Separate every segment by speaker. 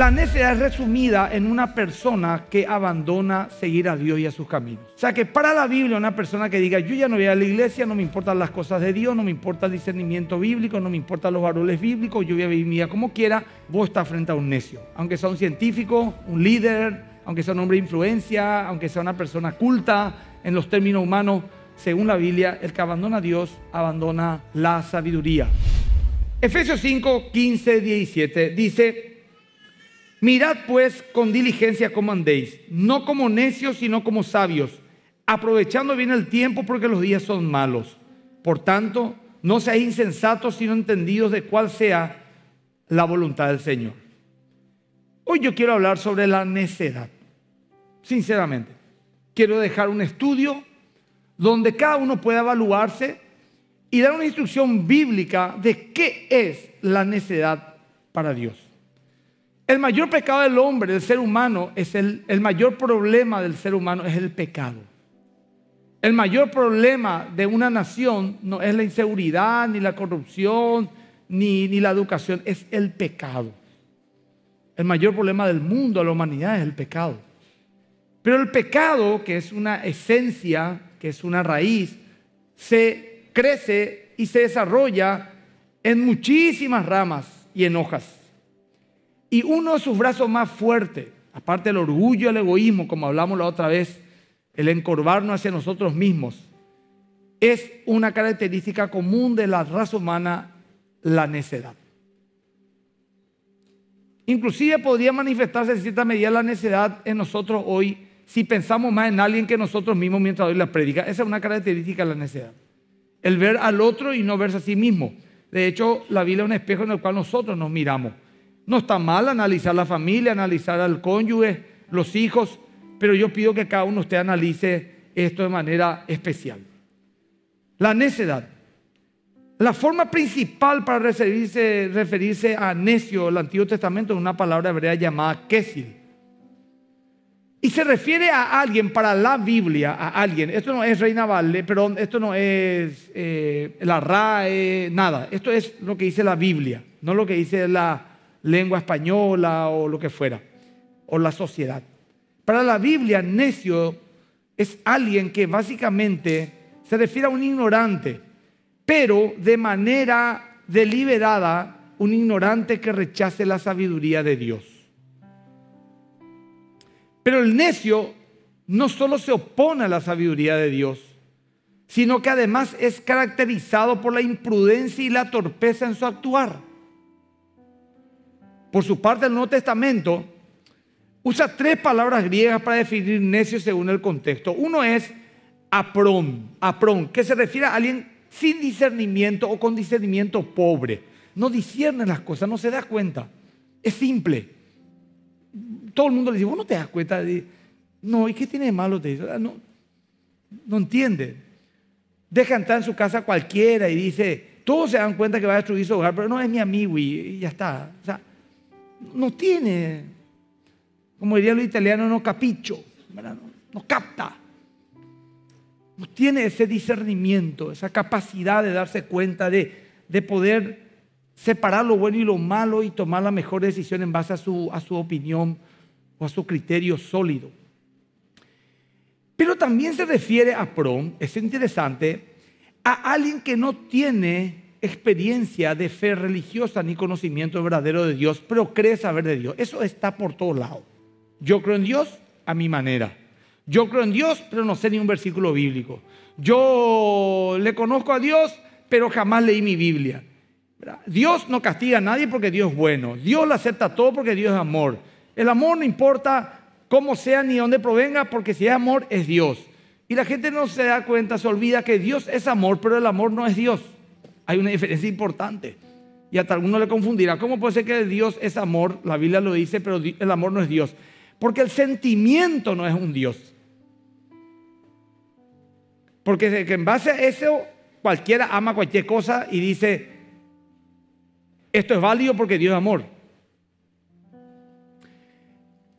Speaker 1: La necedad es resumida en una persona que abandona seguir a Dios y a sus caminos. O sea que para la Biblia una persona que diga, yo ya no voy a la iglesia, no me importan las cosas de Dios, no me importa el discernimiento bíblico, no me importan los varones bíblicos, yo voy a vivir mi como quiera, vos está frente a un necio. Aunque sea un científico, un líder, aunque sea un hombre de influencia, aunque sea una persona culta en los términos humanos, según la Biblia, el que abandona a Dios abandona la sabiduría. Efesios 5, 15, 17 dice, Mirad pues con diligencia cómo andéis, no como necios, sino como sabios, aprovechando bien el tiempo porque los días son malos. Por tanto, no seáis insensatos, sino entendidos de cuál sea la voluntad del Señor. Hoy yo quiero hablar sobre la necedad, sinceramente. Quiero dejar un estudio donde cada uno pueda evaluarse y dar una instrucción bíblica de qué es la necedad para Dios. El mayor pecado del hombre, del ser humano, es el, el mayor problema del ser humano es el pecado. El mayor problema de una nación no es la inseguridad, ni la corrupción, ni, ni, la educación, es el pecado. El mayor problema del mundo, a la humanidad, es el pecado. Pero el pecado, que es una esencia, que es una raíz, se crece y se desarrolla en muchísimas ramas y en hojas. Y uno de sus brazos más fuertes, aparte del orgullo, el egoísmo, como hablamos la otra vez, el encorvarnos hacia nosotros mismos, es una característica común de la raza humana, la necedad. Inclusive podría manifestarse en cierta medida la necedad en nosotros hoy si pensamos más en alguien que nosotros mismos mientras hoy la predica. Esa es una característica de la necedad. El ver al otro y no verse a sí mismo. De hecho, la vida es un espejo en el cual nosotros nos miramos. No está mal analizar la familia, analizar al cónyuge, los hijos, pero yo pido que cada uno de ustedes analice esto de manera especial. La necedad. La forma principal para referirse, a necio el Antiguo Testamento es una palabra hebrea llamada kesil. Y se refiere a alguien, para la Biblia, a alguien. Esto no es Reina Valle, perdón, esto no es eh, la RAE, nada. Esto es lo que dice la Biblia, no lo que dice la, lengua española o lo que fuera, o la sociedad. Para la Biblia, necio es alguien que básicamente se refiere a un ignorante, pero de manera deliberada, un ignorante que rechace la sabiduría de Dios. Pero el necio no solo se opone a la sabiduría de Dios, sino que además es caracterizado por la imprudencia y la torpeza en su actuar por su parte el Nuevo Testamento, usa tres palabras griegas para definir necio según el contexto. Uno es aprón, aprón, que se refiere a alguien sin discernimiento o con discernimiento pobre. No discierne las cosas, no se da cuenta. Es simple. Todo el mundo le dice, vos no te das cuenta. De... No, ¿y qué tiene de malo? Te ah, no, entiende. Deja entrar en su casa cualquiera y dice, todos se dan cuenta que va a destruir su hogar, pero no es mi amigo y ya está. O sea, no tiene, como diría los italianos, no capicho, No, capta. No tiene ese discernimiento, esa capacidad de darse cuenta, de, poder separar lo bueno y lo malo y tomar la mejor decisión en base a su, a su opinión o a su criterio sólido. Pero también se refiere a prom, es interesante, a alguien que no tiene experiencia de fe religiosa ni conocimiento verdadero de Dios, pero cree saber de Dios. Eso está por todos lados. Yo creo en Dios a mi manera. Yo creo en Dios, pero no sé ni un versículo bíblico. Yo le conozco a Dios, pero jamás leí mi Biblia. Dios no castiga a nadie porque Dios es bueno. Dios lo acepta todo porque Dios es amor. El amor no importa cómo sea ni dónde provenga, porque si hay amor es Dios. Y la gente no se da cuenta, se olvida que Dios es amor, pero el amor no es Dios. Hay una diferencia importante. Y hasta alguno le confundirá. ¿Cómo puede ser que Dios es amor? La Biblia lo dice, pero el amor no es Dios. Porque el sentimiento no es un Dios. Porque en base a eso, cualquiera ama cualquier cosa y dice, esto es válido porque Dios es amor.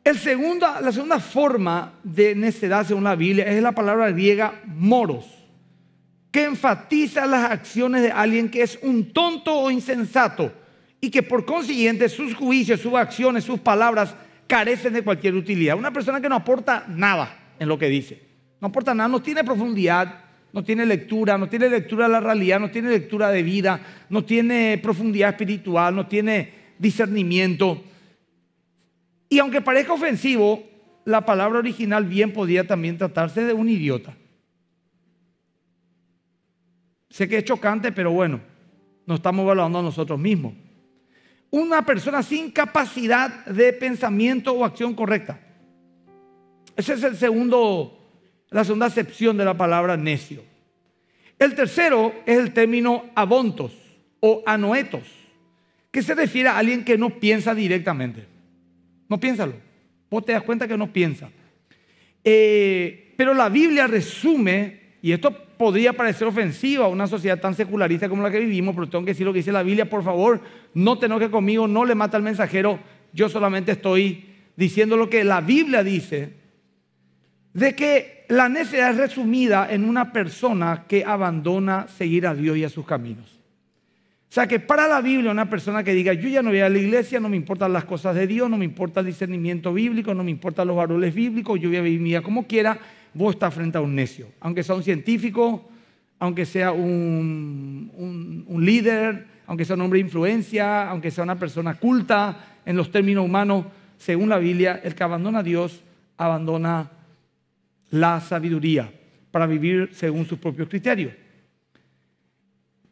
Speaker 1: El la segunda forma de necedad según la Biblia es la palabra griega moros que enfatiza las acciones de alguien que es un tonto o insensato y que por consiguiente sus juicios, sus acciones, sus palabras carecen de cualquier utilidad. Una persona que no aporta nada en lo que dice. No aporta nada, no tiene profundidad, no tiene lectura, no tiene lectura de la realidad, no tiene lectura de vida, no tiene profundidad espiritual, no tiene discernimiento. Y aunque parezca ofensivo, la palabra original bien podía también tratarse de un idiota. Sé que es chocante, pero bueno, nos estamos evaluando a nosotros mismos. Una persona sin capacidad de pensamiento o acción correcta. Esa es el segundo, la segunda acepción de la palabra necio. El tercero es el término abontos o anoetos, que se refiere a alguien que no piensa directamente. No piénsalo. Vos te das cuenta que no piensa. Eh, pero la Biblia resume y esto podría parecer ofensivo a una sociedad tan secularista como la que vivimos, pero tengo que decir lo que dice la Biblia, por favor, no te enojes conmigo, no le mata al mensajero, yo solamente estoy diciendo lo que la Biblia dice, de que la necedad es resumida en una persona que abandona seguir a Dios y a sus caminos. O sea que para la Biblia una persona que diga, yo ya no voy a la iglesia, no me importan las cosas de Dios, no me importa el discernimiento bíblico, no me importan los valores bíblicos, yo voy a vivir mi vida como quiera, vos estás frente a un necio. Aunque sea un científico, aunque sea un, líder, aunque sea un hombre de influencia, aunque sea una persona culta en los términos humanos, según la Biblia, el que abandona a Dios abandona la sabiduría para vivir según sus propios criterios.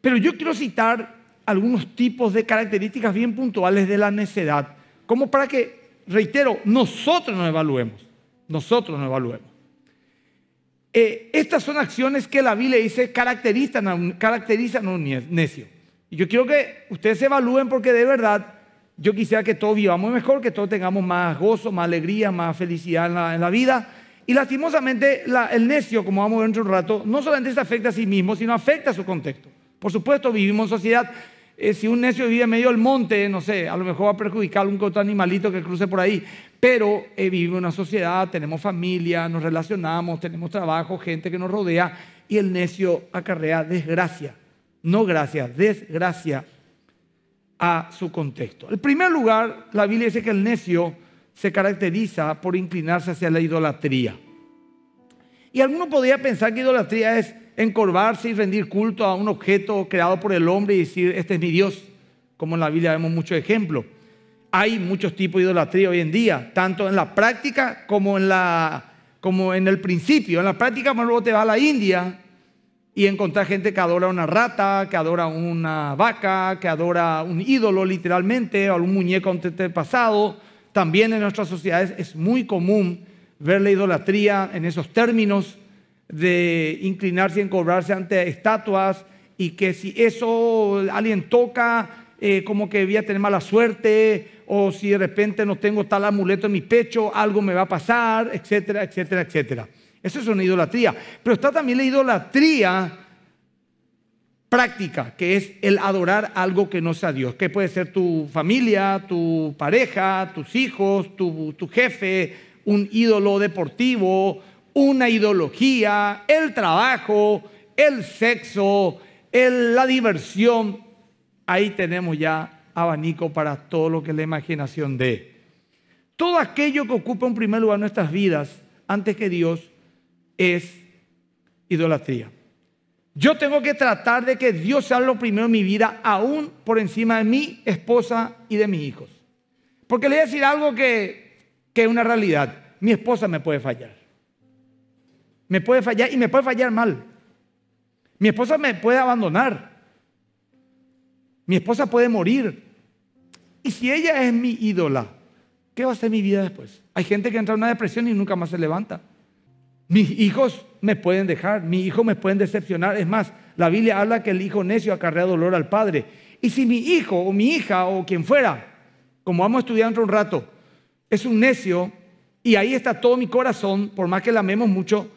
Speaker 1: Pero yo quiero citar algunos tipos de características bien puntuales de la necedad, como para que, reitero, nosotros nos evaluemos, nosotros nos evaluemos. Eh, estas son acciones que la Biblia dice caracterizan a, un, caracterizan un necio. Y yo quiero que ustedes se evalúen porque de verdad yo quisiera que todos vivamos mejor, que todos tengamos más gozo, más alegría, más felicidad en la, vida. Y lastimosamente el necio, como vamos a ver dentro de un rato, no solamente se afecta a sí mismo, sino afecta a su contexto. Por supuesto, vivimos en sociedad eh, si un necio vive en medio del monte, no sé, a lo mejor va a perjudicar a algún otro animalito que cruce por ahí. Pero eh, vive en una sociedad, tenemos familia, nos relacionamos, tenemos trabajo, gente que nos rodea, y el necio acarrea desgracia, no gracia, desgracia a su contexto. En primer lugar, la Biblia dice que el necio se caracteriza por inclinarse hacia la idolatría. Y alguno podría pensar que idolatría es encorvarse y rendir culto a un objeto creado por el hombre y decir, este es mi Dios, como en la Biblia vemos muchos ejemplos. Hay muchos tipos de idolatría hoy en día, tanto en la práctica como en, la, como en el principio. En la práctica, más luego te vas a la India y encuentras gente que adora una rata, que adora una vaca, que adora un ídolo literalmente, o algún muñeco pasado, También en nuestras sociedades es muy común ver la idolatría en esos términos de inclinarse y encobrarse ante estatuas y que si eso alguien toca, eh, como que voy a tener mala suerte, o si de repente no tengo tal amuleto en mi pecho, algo me va a pasar, etcétera, etcétera, etcétera. Eso es una idolatría. Pero está también la idolatría práctica, que es el adorar algo que no sea Dios, que puede ser tu familia, tu pareja, tus hijos, tu jefe, un ídolo deportivo, una ideología, el trabajo, el sexo, la diversión. Ahí tenemos ya abanico para todo lo que la imaginación de. Todo aquello que ocupa en primer lugar nuestras vidas antes que Dios es idolatría. Yo tengo que tratar de que Dios sea lo primero en mi vida, aún por encima de mi esposa y de mis hijos. Porque le voy a decir algo que es una realidad. Mi esposa me puede fallar. Me puede fallar y me puede fallar mal. Mi esposa me puede abandonar. Mi esposa puede morir. Y si ella es mi ídola, ¿qué va a ser mi vida después? Hay gente que entra en una depresión y nunca más se levanta. Mis hijos me pueden dejar, mis hijos me pueden decepcionar. Es más, la Biblia habla que el hijo necio acarrea dolor al padre. Y si mi hijo o mi hija o quien fuera, como vamos a estudiar dentro un rato, es un necio y ahí está todo mi corazón, por más que la amemos mucho,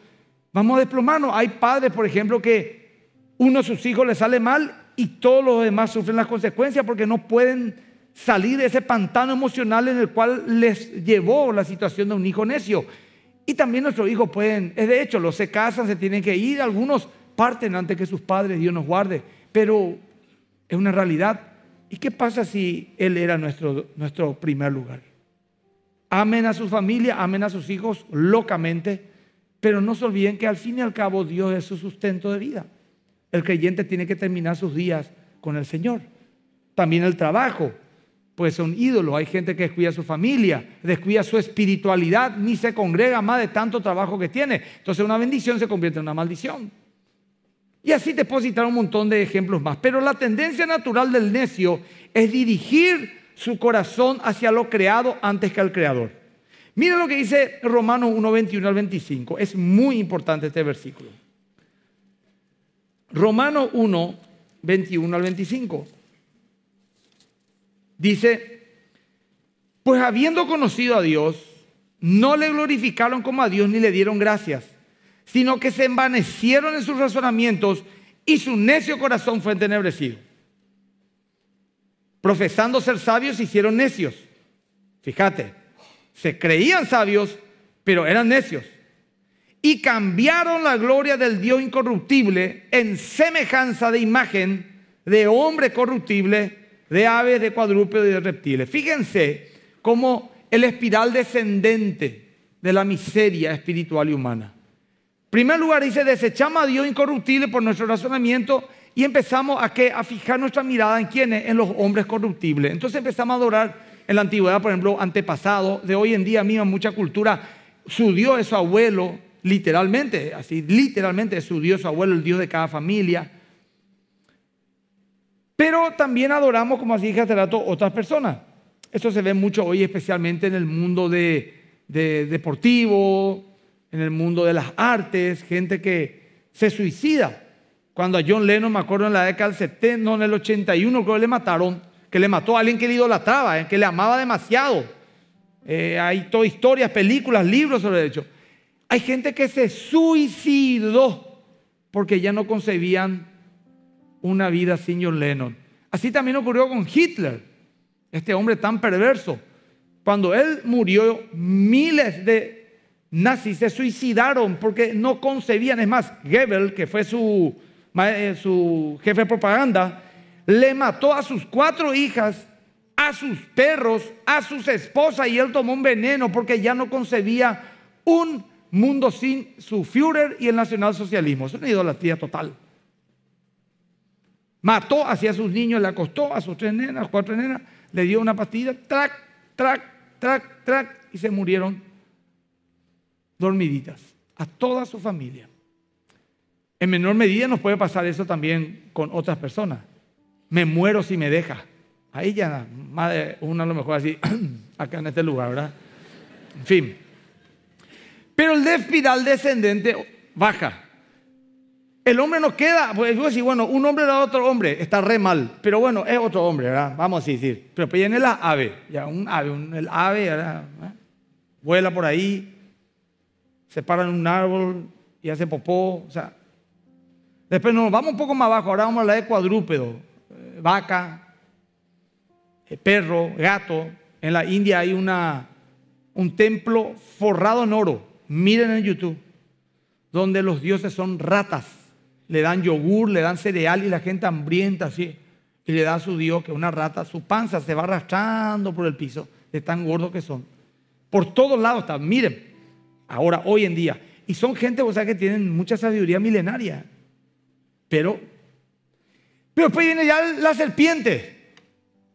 Speaker 1: Vamos a desplomarnos. Hay padres, por ejemplo, que uno de sus hijos le sale mal y todos los demás sufren las consecuencias porque no pueden salir de ese pantano emocional en el cual les llevó la situación de un hijo necio. Y también nuestros hijos pueden, es de hecho, los se casan, se tienen que ir, algunos parten antes que sus padres, Dios nos guarde, pero es una realidad. ¿Y qué pasa si Él era nuestro, nuestro primer lugar? Amen a su familia, amen a sus hijos locamente, pero no se olviden que al fin y al cabo Dios es su sustento de vida. El creyente tiene que terminar sus días con el Señor. También el trabajo, pues es un ídolo. Hay gente que descuida su familia, descuida su espiritualidad, ni se congrega más de tanto trabajo que tiene. Entonces una bendición se convierte en una maldición. Y así te puedo citar un montón de ejemplos más. Pero la tendencia natural del necio es dirigir su corazón hacia lo creado antes que al creador. Mira lo que dice Romanos 1, 21 al 25. Es muy importante este versículo. Romanos 1, 21 al 25. Dice, pues habiendo conocido a Dios, no le glorificaron como a Dios ni le dieron gracias, sino que se envanecieron en sus razonamientos y su necio corazón fue entenebrecido. Profesando ser sabios, hicieron necios. Fíjate, se creían sabios, pero eran necios. Y cambiaron la gloria del Dios incorruptible en semejanza de imagen de hombre corruptible, de aves, de cuadrúpedos y de reptiles. Fíjense cómo el espiral descendente de la miseria espiritual y humana. En primer lugar dice, desechamos a Dios incorruptible por nuestro razonamiento y empezamos a, a fijar nuestra mirada en quiénes, en los hombres corruptibles. Entonces empezamos a adorar en la antigüedad, por ejemplo, antepasado, de hoy en día misma mucha cultura, su Dios es su abuelo, literalmente, así, literalmente su Dios, su abuelo, el Dios de cada familia. Pero también adoramos, como así dije hace rato, otras personas. Eso se ve mucho hoy, especialmente en el mundo de, deportivo, en el mundo de las artes, gente que se suicida. Cuando a John Lennon, me acuerdo en la década del 70, no, en el 81, creo que le mataron que le mató a alguien que le idolatraba, eh, que le amaba demasiado. Eh, hay todas historias, películas, libros sobre el hecho. Hay gente que se suicidó porque ya no concebían una vida sin John Lennon. Así también ocurrió con Hitler, este hombre tan perverso. Cuando él murió, miles de nazis se suicidaron porque no concebían. Es más, Goebbels, que fue su, eh, su jefe de propaganda, le mató a sus cuatro hijas, a sus perros, a sus esposas y él tomó un veneno porque ya no concebía un mundo sin su Führer y el nacionalsocialismo. Es una idolatría total. Mató a sus niños, le acostó a sus tres nenas, cuatro nenas, le dio una pastilla, trac, trac, trac, trac, y se murieron dormiditas a toda su familia. En menor medida nos puede pasar eso también con otras personas me muero si me deja. Ahí ya, más uno a lo mejor así, acá en este lugar, ¿verdad? En fin. Pero el de descendente baja. El hombre no queda, pues yo pues, decir, bueno, un hombre era otro hombre, está re mal, pero bueno, es otro hombre, ¿verdad? Vamos a decir. Pero viene pues, la ave, ya un ave, el ave, ¿verdad? Vuela por ahí, se para en un árbol y hace popó, o sea. Después nos vamos un poco más abajo, ahora vamos a la de cuadrúpedo vaca, eh, perro, gato. En la India hay una, un templo forrado en oro. Miren en YouTube. Donde los dioses son ratas. Le dan yogur, le dan cereal y la gente hambrienta así. Y le da a su dios que una rata, su panza se va arrastrando por el piso de tan gordos que son. Por todos lados están. Miren. Ahora, hoy en día. Y son gente, o sea, que tienen mucha sabiduría milenaria. Pero pero después viene ya la serpiente.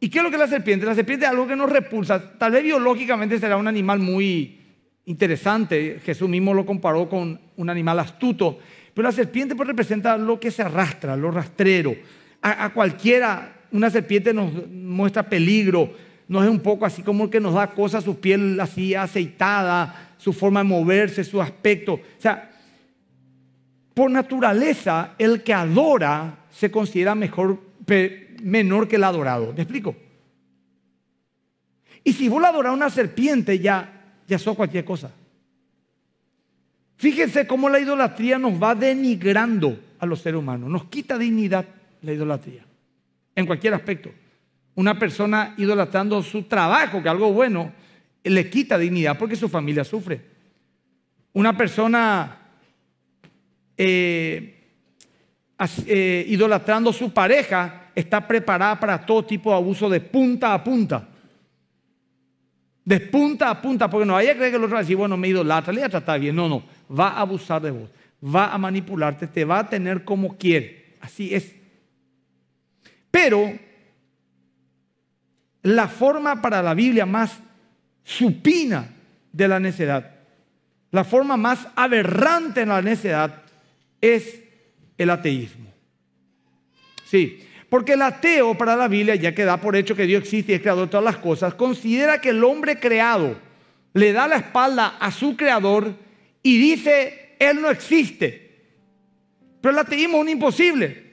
Speaker 1: ¿Y qué es lo que es la serpiente? La serpiente es algo que nos repulsa. Tal vez biológicamente será un animal muy interesante. Jesús mismo lo comparó con un animal astuto. Pero la serpiente pues, representa lo que se arrastra, lo rastrero. A, cualquiera, una serpiente nos muestra peligro. No es un poco así como el que nos da cosas, su piel así aceitada, su forma de moverse, su aspecto. O sea, por naturaleza, el que adora se considera mejor, menor que el adorado. ¿Me explico? Y si vos le adorás a una serpiente, ya, ya sos cualquier cosa. Fíjense cómo la idolatría nos va denigrando a los seres humanos, nos quita dignidad la idolatría, en cualquier aspecto. Una persona idolatrando su trabajo, que es algo bueno, le quita dignidad porque su familia sufre. Una persona eh, eh, idolatrando su pareja, está preparada para todo tipo de abuso de punta a punta. De punta a punta, porque no vaya a creer que el otro va a decir, bueno, me idolatra, le voy a tratar bien. No, no, va a abusar de vos, va a manipularte, te va a tener como quiere. Así es. Pero la forma para la Biblia más supina de la necedad, la forma más aberrante en la necedad es el ateísmo. Sí, porque el ateo para la Biblia, ya que da por hecho que Dios existe y es creador de todas las cosas, considera que el hombre creado le da la espalda a su creador y dice, Él no existe. Pero el ateísmo es un imposible.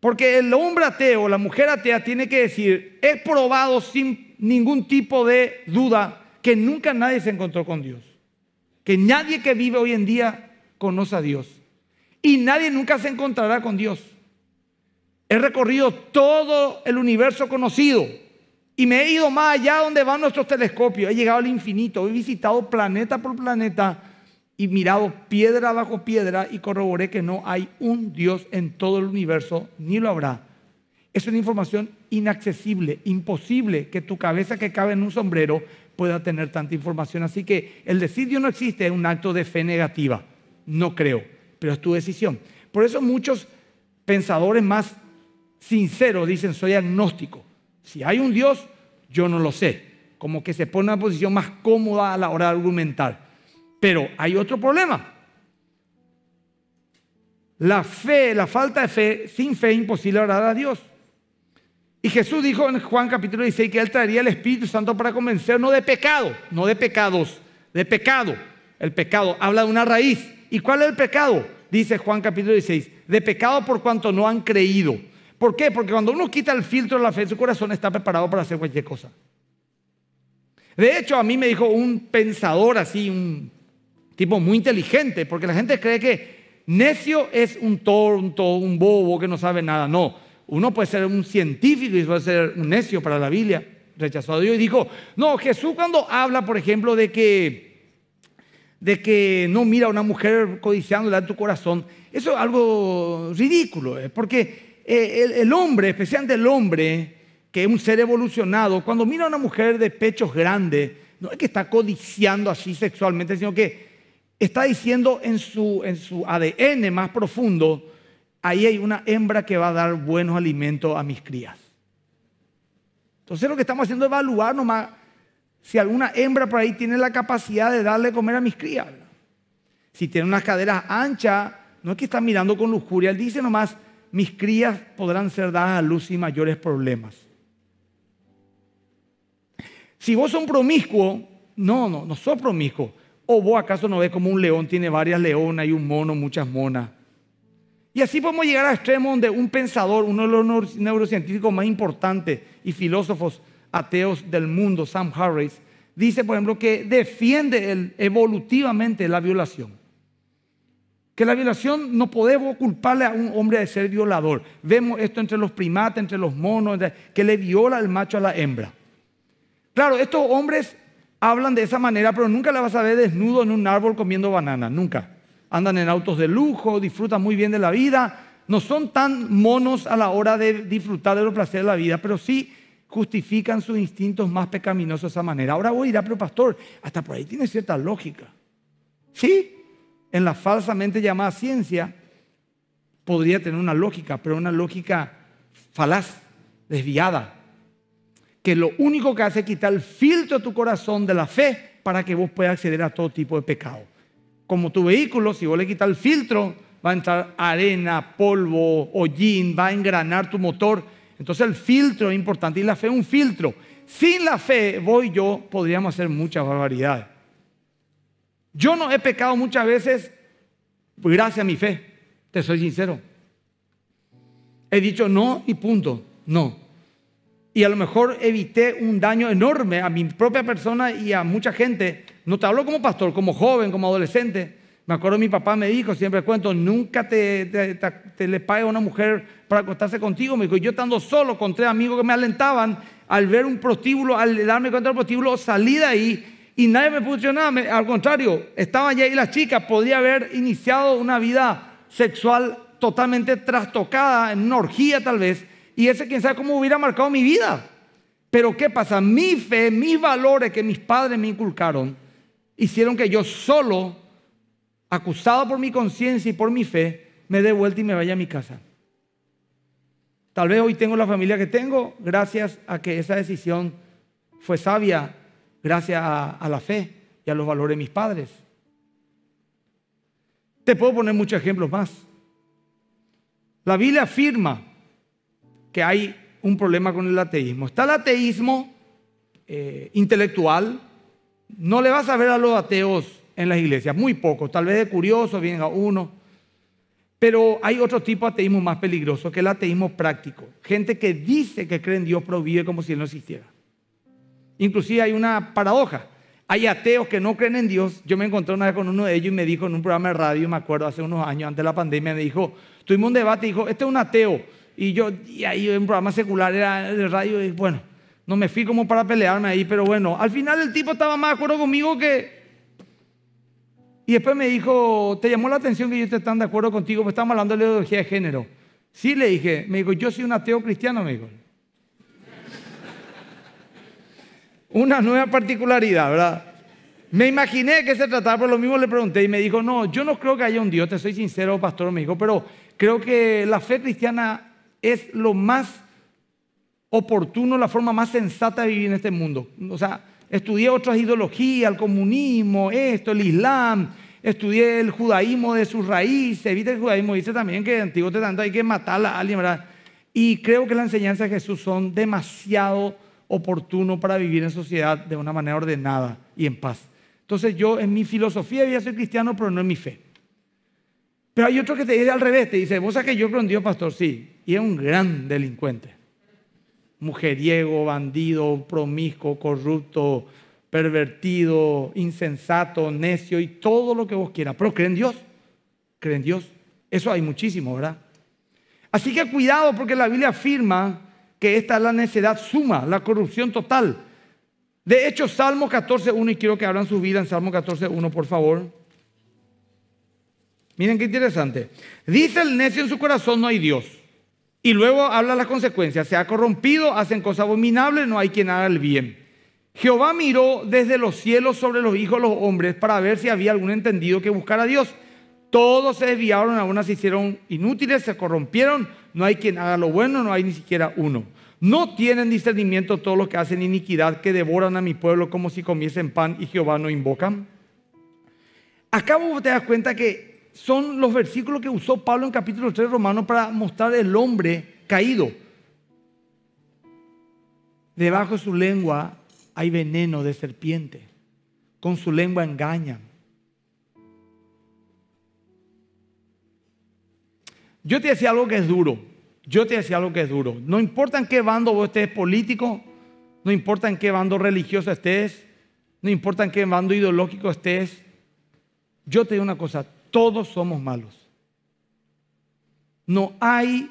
Speaker 1: Porque el hombre ateo, la mujer atea, tiene que decir, he probado sin ningún tipo de duda que nunca nadie se encontró con Dios. Que nadie que vive hoy en día conoce a Dios y nadie nunca se encontrará con Dios. He recorrido todo el universo conocido y me he ido más allá donde van nuestros telescopios. He llegado al infinito, he visitado planeta por planeta y mirado piedra bajo piedra y corroboré que no hay un Dios en todo el universo, ni lo habrá. Es una información inaccesible, imposible que tu cabeza que cabe en un sombrero pueda tener tanta información. Así que el decir Dios no existe es un acto de fe negativa. No creo pero es tu decisión. Por eso muchos pensadores más sinceros dicen, soy agnóstico. Si hay un Dios, yo no lo sé. Como que se pone en una posición más cómoda a la hora de argumentar. Pero hay otro problema. La fe, la falta de fe, sin fe es imposible orar a Dios. Y Jesús dijo en Juan capítulo 16 que Él traería el Espíritu Santo para convencernos de pecado, no de pecados, de pecado. El pecado habla de una raíz. ¿Y cuál es el pecado? Dice Juan capítulo 16, de pecado por cuanto no han creído. ¿Por qué? Porque cuando uno quita el filtro de la fe, su corazón está preparado para hacer cualquier cosa. De hecho, a mí me dijo un pensador así, un tipo muy inteligente, porque la gente cree que necio es un tonto, un bobo que no sabe nada. No, uno puede ser un científico y puede ser un necio para la Biblia. Rechazó a Dios y dijo, no, Jesús cuando habla, por ejemplo, de que de que no mira a una mujer codiciándola en tu corazón, eso es algo ridículo, eh, porque eh, el, hombre, especialmente el hombre, que es un ser evolucionado, cuando mira a una mujer de pechos grandes, no es que está codiciando así sexualmente, sino que está diciendo en su, en su ADN más profundo, ahí hay una hembra que va a dar buenos alimentos a mis crías. Entonces lo que estamos haciendo es evaluar nomás si alguna hembra por ahí tiene la capacidad de darle comer a mis crías. Si tiene unas caderas anchas, no es que está mirando con lujuria, él dice nomás, mis crías podrán ser dadas a luz sin mayores problemas. Si vos sos promiscuo, no, no, no sos promiscuo. ¿O vos acaso no ves como un león tiene varias leonas y un mono, muchas monas? Y así podemos llegar a extremos donde un pensador, uno de los neurocientíficos más importantes y filósofos, ateos del mundo, Sam Harris, dice, por ejemplo, que defiende evolutivamente la violación. Que la violación no podemos culparle a un hombre de ser violador. Vemos esto entre los primates, entre los monos, que le viola el macho a la hembra. Claro, estos hombres hablan de esa manera, pero nunca la vas a ver desnudo en un árbol comiendo banana, nunca. Andan en autos de lujo, disfrutan muy bien de la vida, no son tan monos a la hora de disfrutar de los placeres de la vida, pero sí justifican sus instintos más pecaminosos de esa manera. Ahora voy a ir a pero pastor, hasta por ahí tiene cierta lógica. Sí, en la falsamente llamada ciencia podría tener una lógica, pero una lógica falaz, desviada, que lo único que hace es quitar el filtro de tu corazón de la fe para que vos puedas acceder a todo tipo de pecado. Como tu vehículo, si vos le quitas el filtro, va a entrar arena, polvo, hollín, va a engranar tu motor entonces el filtro es importante y la fe es un filtro. Sin la fe, voy yo, podríamos hacer muchas barbaridades. Yo no he pecado muchas veces gracias a mi fe, te soy sincero. He dicho no y punto, no. Y a lo mejor evité un daño enorme a mi propia persona y a mucha gente. No te hablo como pastor, como joven, como adolescente. Me acuerdo mi papá me dijo, siempre cuento, nunca te, te, le pague a una mujer para acostarse contigo. Me dijo, yo estando solo con tres amigos que me alentaban, al ver un prostíbulo, al darme cuenta del prostíbulo, salí de ahí y nadie me puso nada. al contrario, estaba ya ahí las chicas, podía haber iniciado una vida sexual totalmente trastocada, en una orgía tal vez, y ese quién sabe cómo hubiera marcado mi vida. Pero ¿qué pasa? Mi fe, mis valores que mis padres me inculcaron, hicieron que yo solo acusado por mi conciencia y por mi fe, me dé vuelta y me vaya a mi casa. Tal vez hoy tengo la familia que tengo gracias a que esa decisión fue sabia, gracias a, la fe y a los valores de mis padres. Te puedo poner muchos ejemplos más. La Biblia afirma que hay un problema con el ateísmo. Está el ateísmo eh, intelectual. No le vas a ver a los ateos en las iglesias, muy pocos, tal vez de curiosos vienen a uno. Pero hay otro tipo de ateísmo más peligroso, que el ateísmo práctico. Gente que dice que cree en Dios, pero vive como si Él no existiera. Inclusive hay una paradoja. Hay ateos que no creen en Dios. Yo me encontré una vez con uno de ellos y me dijo en un programa de radio, me acuerdo, hace unos años, antes de la pandemia, me dijo, tuvimos un debate y dijo, este es un ateo. Y yo, y ahí en un programa secular era de radio, y bueno, no me fui como para pelearme ahí, pero bueno, al final el tipo estaba más de acuerdo conmigo que, y después me dijo, ¿te llamó la atención que yo están tan de acuerdo contigo? porque estamos hablando de la ideología de género. Sí, le dije. Me dijo, yo soy un ateo cristiano, me dijo. Una nueva particularidad, ¿verdad? Me imaginé que se trataba, pero lo mismo le pregunté y me dijo, no, yo no creo que haya un Dios, te soy sincero, pastor, me dijo, pero creo que la fe cristiana es lo más oportuno, la forma más sensata de vivir en este mundo. O sea, estudié otras ideologías, el comunismo, esto, el islam, estudié el judaísmo de sus raíces, viste el judaísmo dice también que en el tanto hay que matar a alguien, ¿verdad? Y creo que las enseñanzas de Jesús son demasiado oportuno para vivir en sociedad de una manera ordenada y en paz. Entonces yo en mi filosofía ya soy cristiano, pero no en mi fe. Pero hay otro que te dice al revés, te dice, vos sabés que yo creo en Dios, pastor, sí, y es un gran delincuente mujeriego, bandido, promiscuo, corrupto, pervertido, insensato, necio y todo lo que vos quieras. Pero creen Dios, creen Dios. Eso hay muchísimo, ¿verdad? Así que cuidado porque la Biblia afirma que esta es la necedad suma, la corrupción total. De hecho, Salmo 14.1, y quiero que abran su vida en Salmo 14.1, por favor. Miren qué interesante. Dice el necio en su corazón, no hay Dios. Y luego habla las consecuencias. Se ha corrompido, hacen cosas abominables, no hay quien haga el bien. Jehová miró desde los cielos sobre los hijos de los hombres para ver si había algún entendido que buscar a Dios. Todos se desviaron, algunas se hicieron inútiles, se corrompieron. No hay quien haga lo bueno, no hay ni siquiera uno. No tienen discernimiento todos los que hacen iniquidad, que devoran a mi pueblo como si comiesen pan y Jehová no invocan. Acabo vos te das cuenta que son los versículos que usó Pablo en capítulo 3 Romanos para mostrar el hombre caído. Debajo de su lengua hay veneno de serpiente. Con su lengua engañan. Yo te decía algo que es duro. Yo te decía algo que es duro. No importa en qué bando vos estés político, no importa en qué bando religioso estés, no importa en qué bando ideológico estés. Yo te digo una cosa, todos somos malos. No hay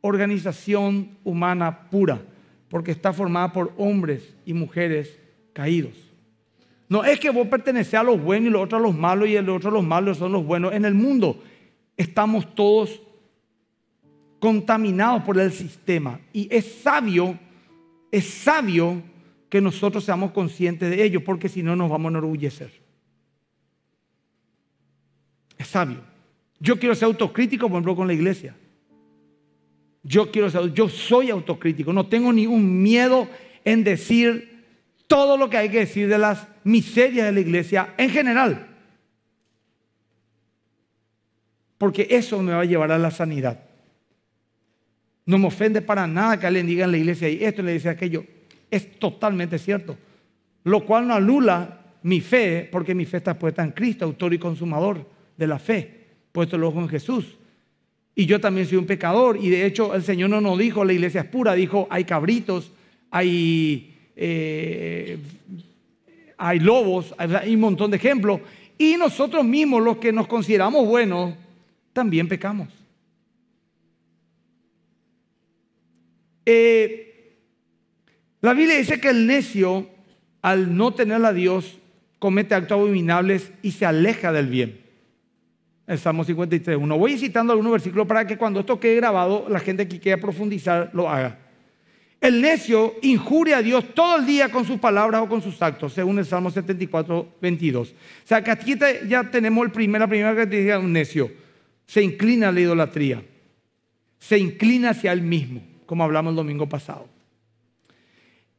Speaker 1: organización humana pura, porque está formada por hombres y mujeres caídos. No es que vos perteneces a los buenos y los otros a los malos y el otro a los malos son los buenos. En el mundo estamos todos contaminados por el sistema y es sabio, es sabio que nosotros seamos conscientes de ello, porque si no nos vamos a enorgullecer sabio. Yo quiero ser autocrítico, por ejemplo, con la iglesia. Yo quiero ser, yo soy autocrítico, no tengo ningún miedo en decir todo lo que hay que decir de las miserias de la iglesia en general. Porque eso me va a llevar a la sanidad. No me ofende para nada que alguien diga en la iglesia y esto, le dice aquello. Es totalmente cierto. Lo cual no anula mi fe, porque mi fe está puesta en Cristo, autor y consumador de la fe, puesto el ojo en Jesús. Y yo también soy un pecador. Y de hecho el Señor no nos dijo, la iglesia es pura, dijo, hay cabritos, hay, eh, hay lobos, hay un montón de ejemplos. Y nosotros mismos, los que nos consideramos buenos, también pecamos. Eh, la Biblia dice que el necio, al no tener a Dios, comete actos abominables y se aleja del bien. El Salmo 53, 1. Voy citando algunos versículos para que cuando esto quede grabado, la gente que quiera profundizar lo haga. El necio injuria a Dios todo el día con sus palabras o con sus actos, según el Salmo 74, 22. O sea, aquí ya tenemos el primer, la primera característica de un necio. Se inclina a la idolatría. Se inclina hacia él mismo, como hablamos el domingo pasado.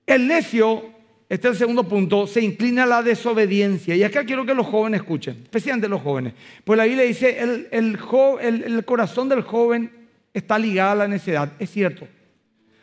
Speaker 1: El necio este es el segundo punto, se inclina a la desobediencia. Y acá quiero que los jóvenes escuchen, especialmente los jóvenes. Pues la Biblia dice, el, el, corazón del joven está ligado a la necesidad. Es cierto.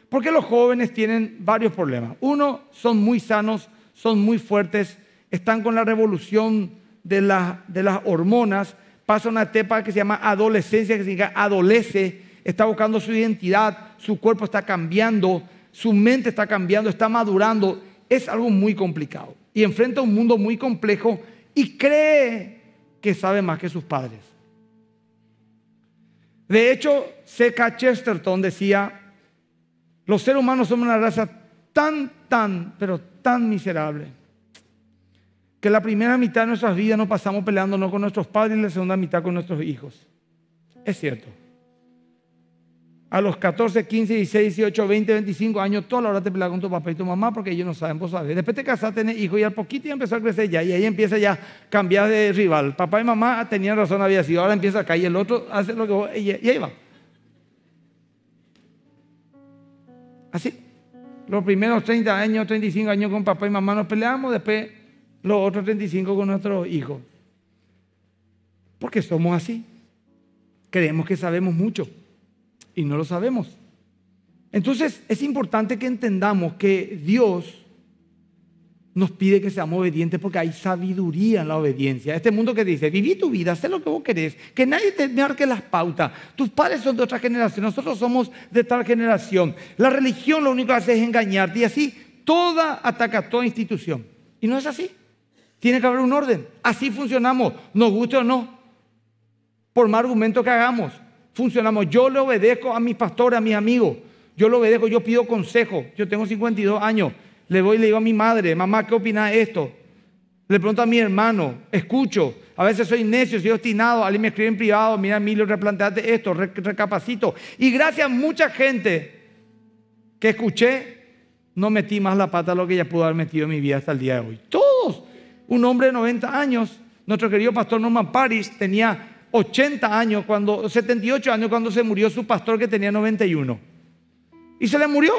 Speaker 1: Porque los jóvenes tienen varios problemas. Uno, son muy sanos, son muy fuertes, están con la revolución de, de las hormonas, pasa una etapa que se llama adolescencia, que significa adolece, está buscando su identidad, su cuerpo está cambiando, su mente está cambiando, está madurando es algo muy complicado y enfrenta un mundo muy complejo y cree que sabe más que sus padres. De hecho, C.K. Chesterton decía, los seres humanos somos una raza tan, tan, pero tan miserable, que la primera mitad de nuestras vidas nos pasamos peleándonos con nuestros padres y la segunda mitad con nuestros hijos. Es cierto a los 14, 15, 16, 18, 20, 25 años, toda la hora te peleas con tu papá y tu mamá porque ellos no saben, vos sabés. Después te casas, tenés hijos y al poquito ya empezó a crecer ya. Y ahí empieza ya a cambiar de rival. Papá y mamá tenían razón, había sido. Ahora empieza acá y el otro hace lo que vos. Y, ahí va. Así. Los primeros 30 años, 35 años con papá y mamá nos peleamos, después los otros 35 con nuestros hijos. Porque somos así. Creemos que sabemos mucho y no lo sabemos. Entonces es importante que entendamos que Dios nos pide que seamos obedientes porque hay sabiduría en la obediencia. Este mundo que dice, viví tu vida, sé lo que vos querés, que nadie te marque las pautas. Tus padres son de otra generación, nosotros somos de tal generación. La religión lo único que hace es engañarte y así toda ataca a toda institución. Y no es así. Tiene que haber un orden. Así funcionamos, nos guste o no. Por más argumento que hagamos, funcionamos. Yo le obedezco a mis pastores, a mis amigos. Yo le obedezco, yo pido consejo. Yo tengo 52 años. Le voy y le digo a mi madre, mamá, ¿qué opina de esto? Le pregunto a mi hermano, escucho. A veces soy necio, soy obstinado. Alguien me escribe en privado, mira Emilio, replanteate esto, recapacito. Y gracias a mucha gente que escuché, no metí más la pata a lo que ya pudo haber metido en mi vida hasta el día de hoy. Todos. Un hombre de 90 años, nuestro querido pastor Norman Paris, tenía 80 años, cuando, 78 años cuando se murió su pastor que tenía 91. Y se le murió.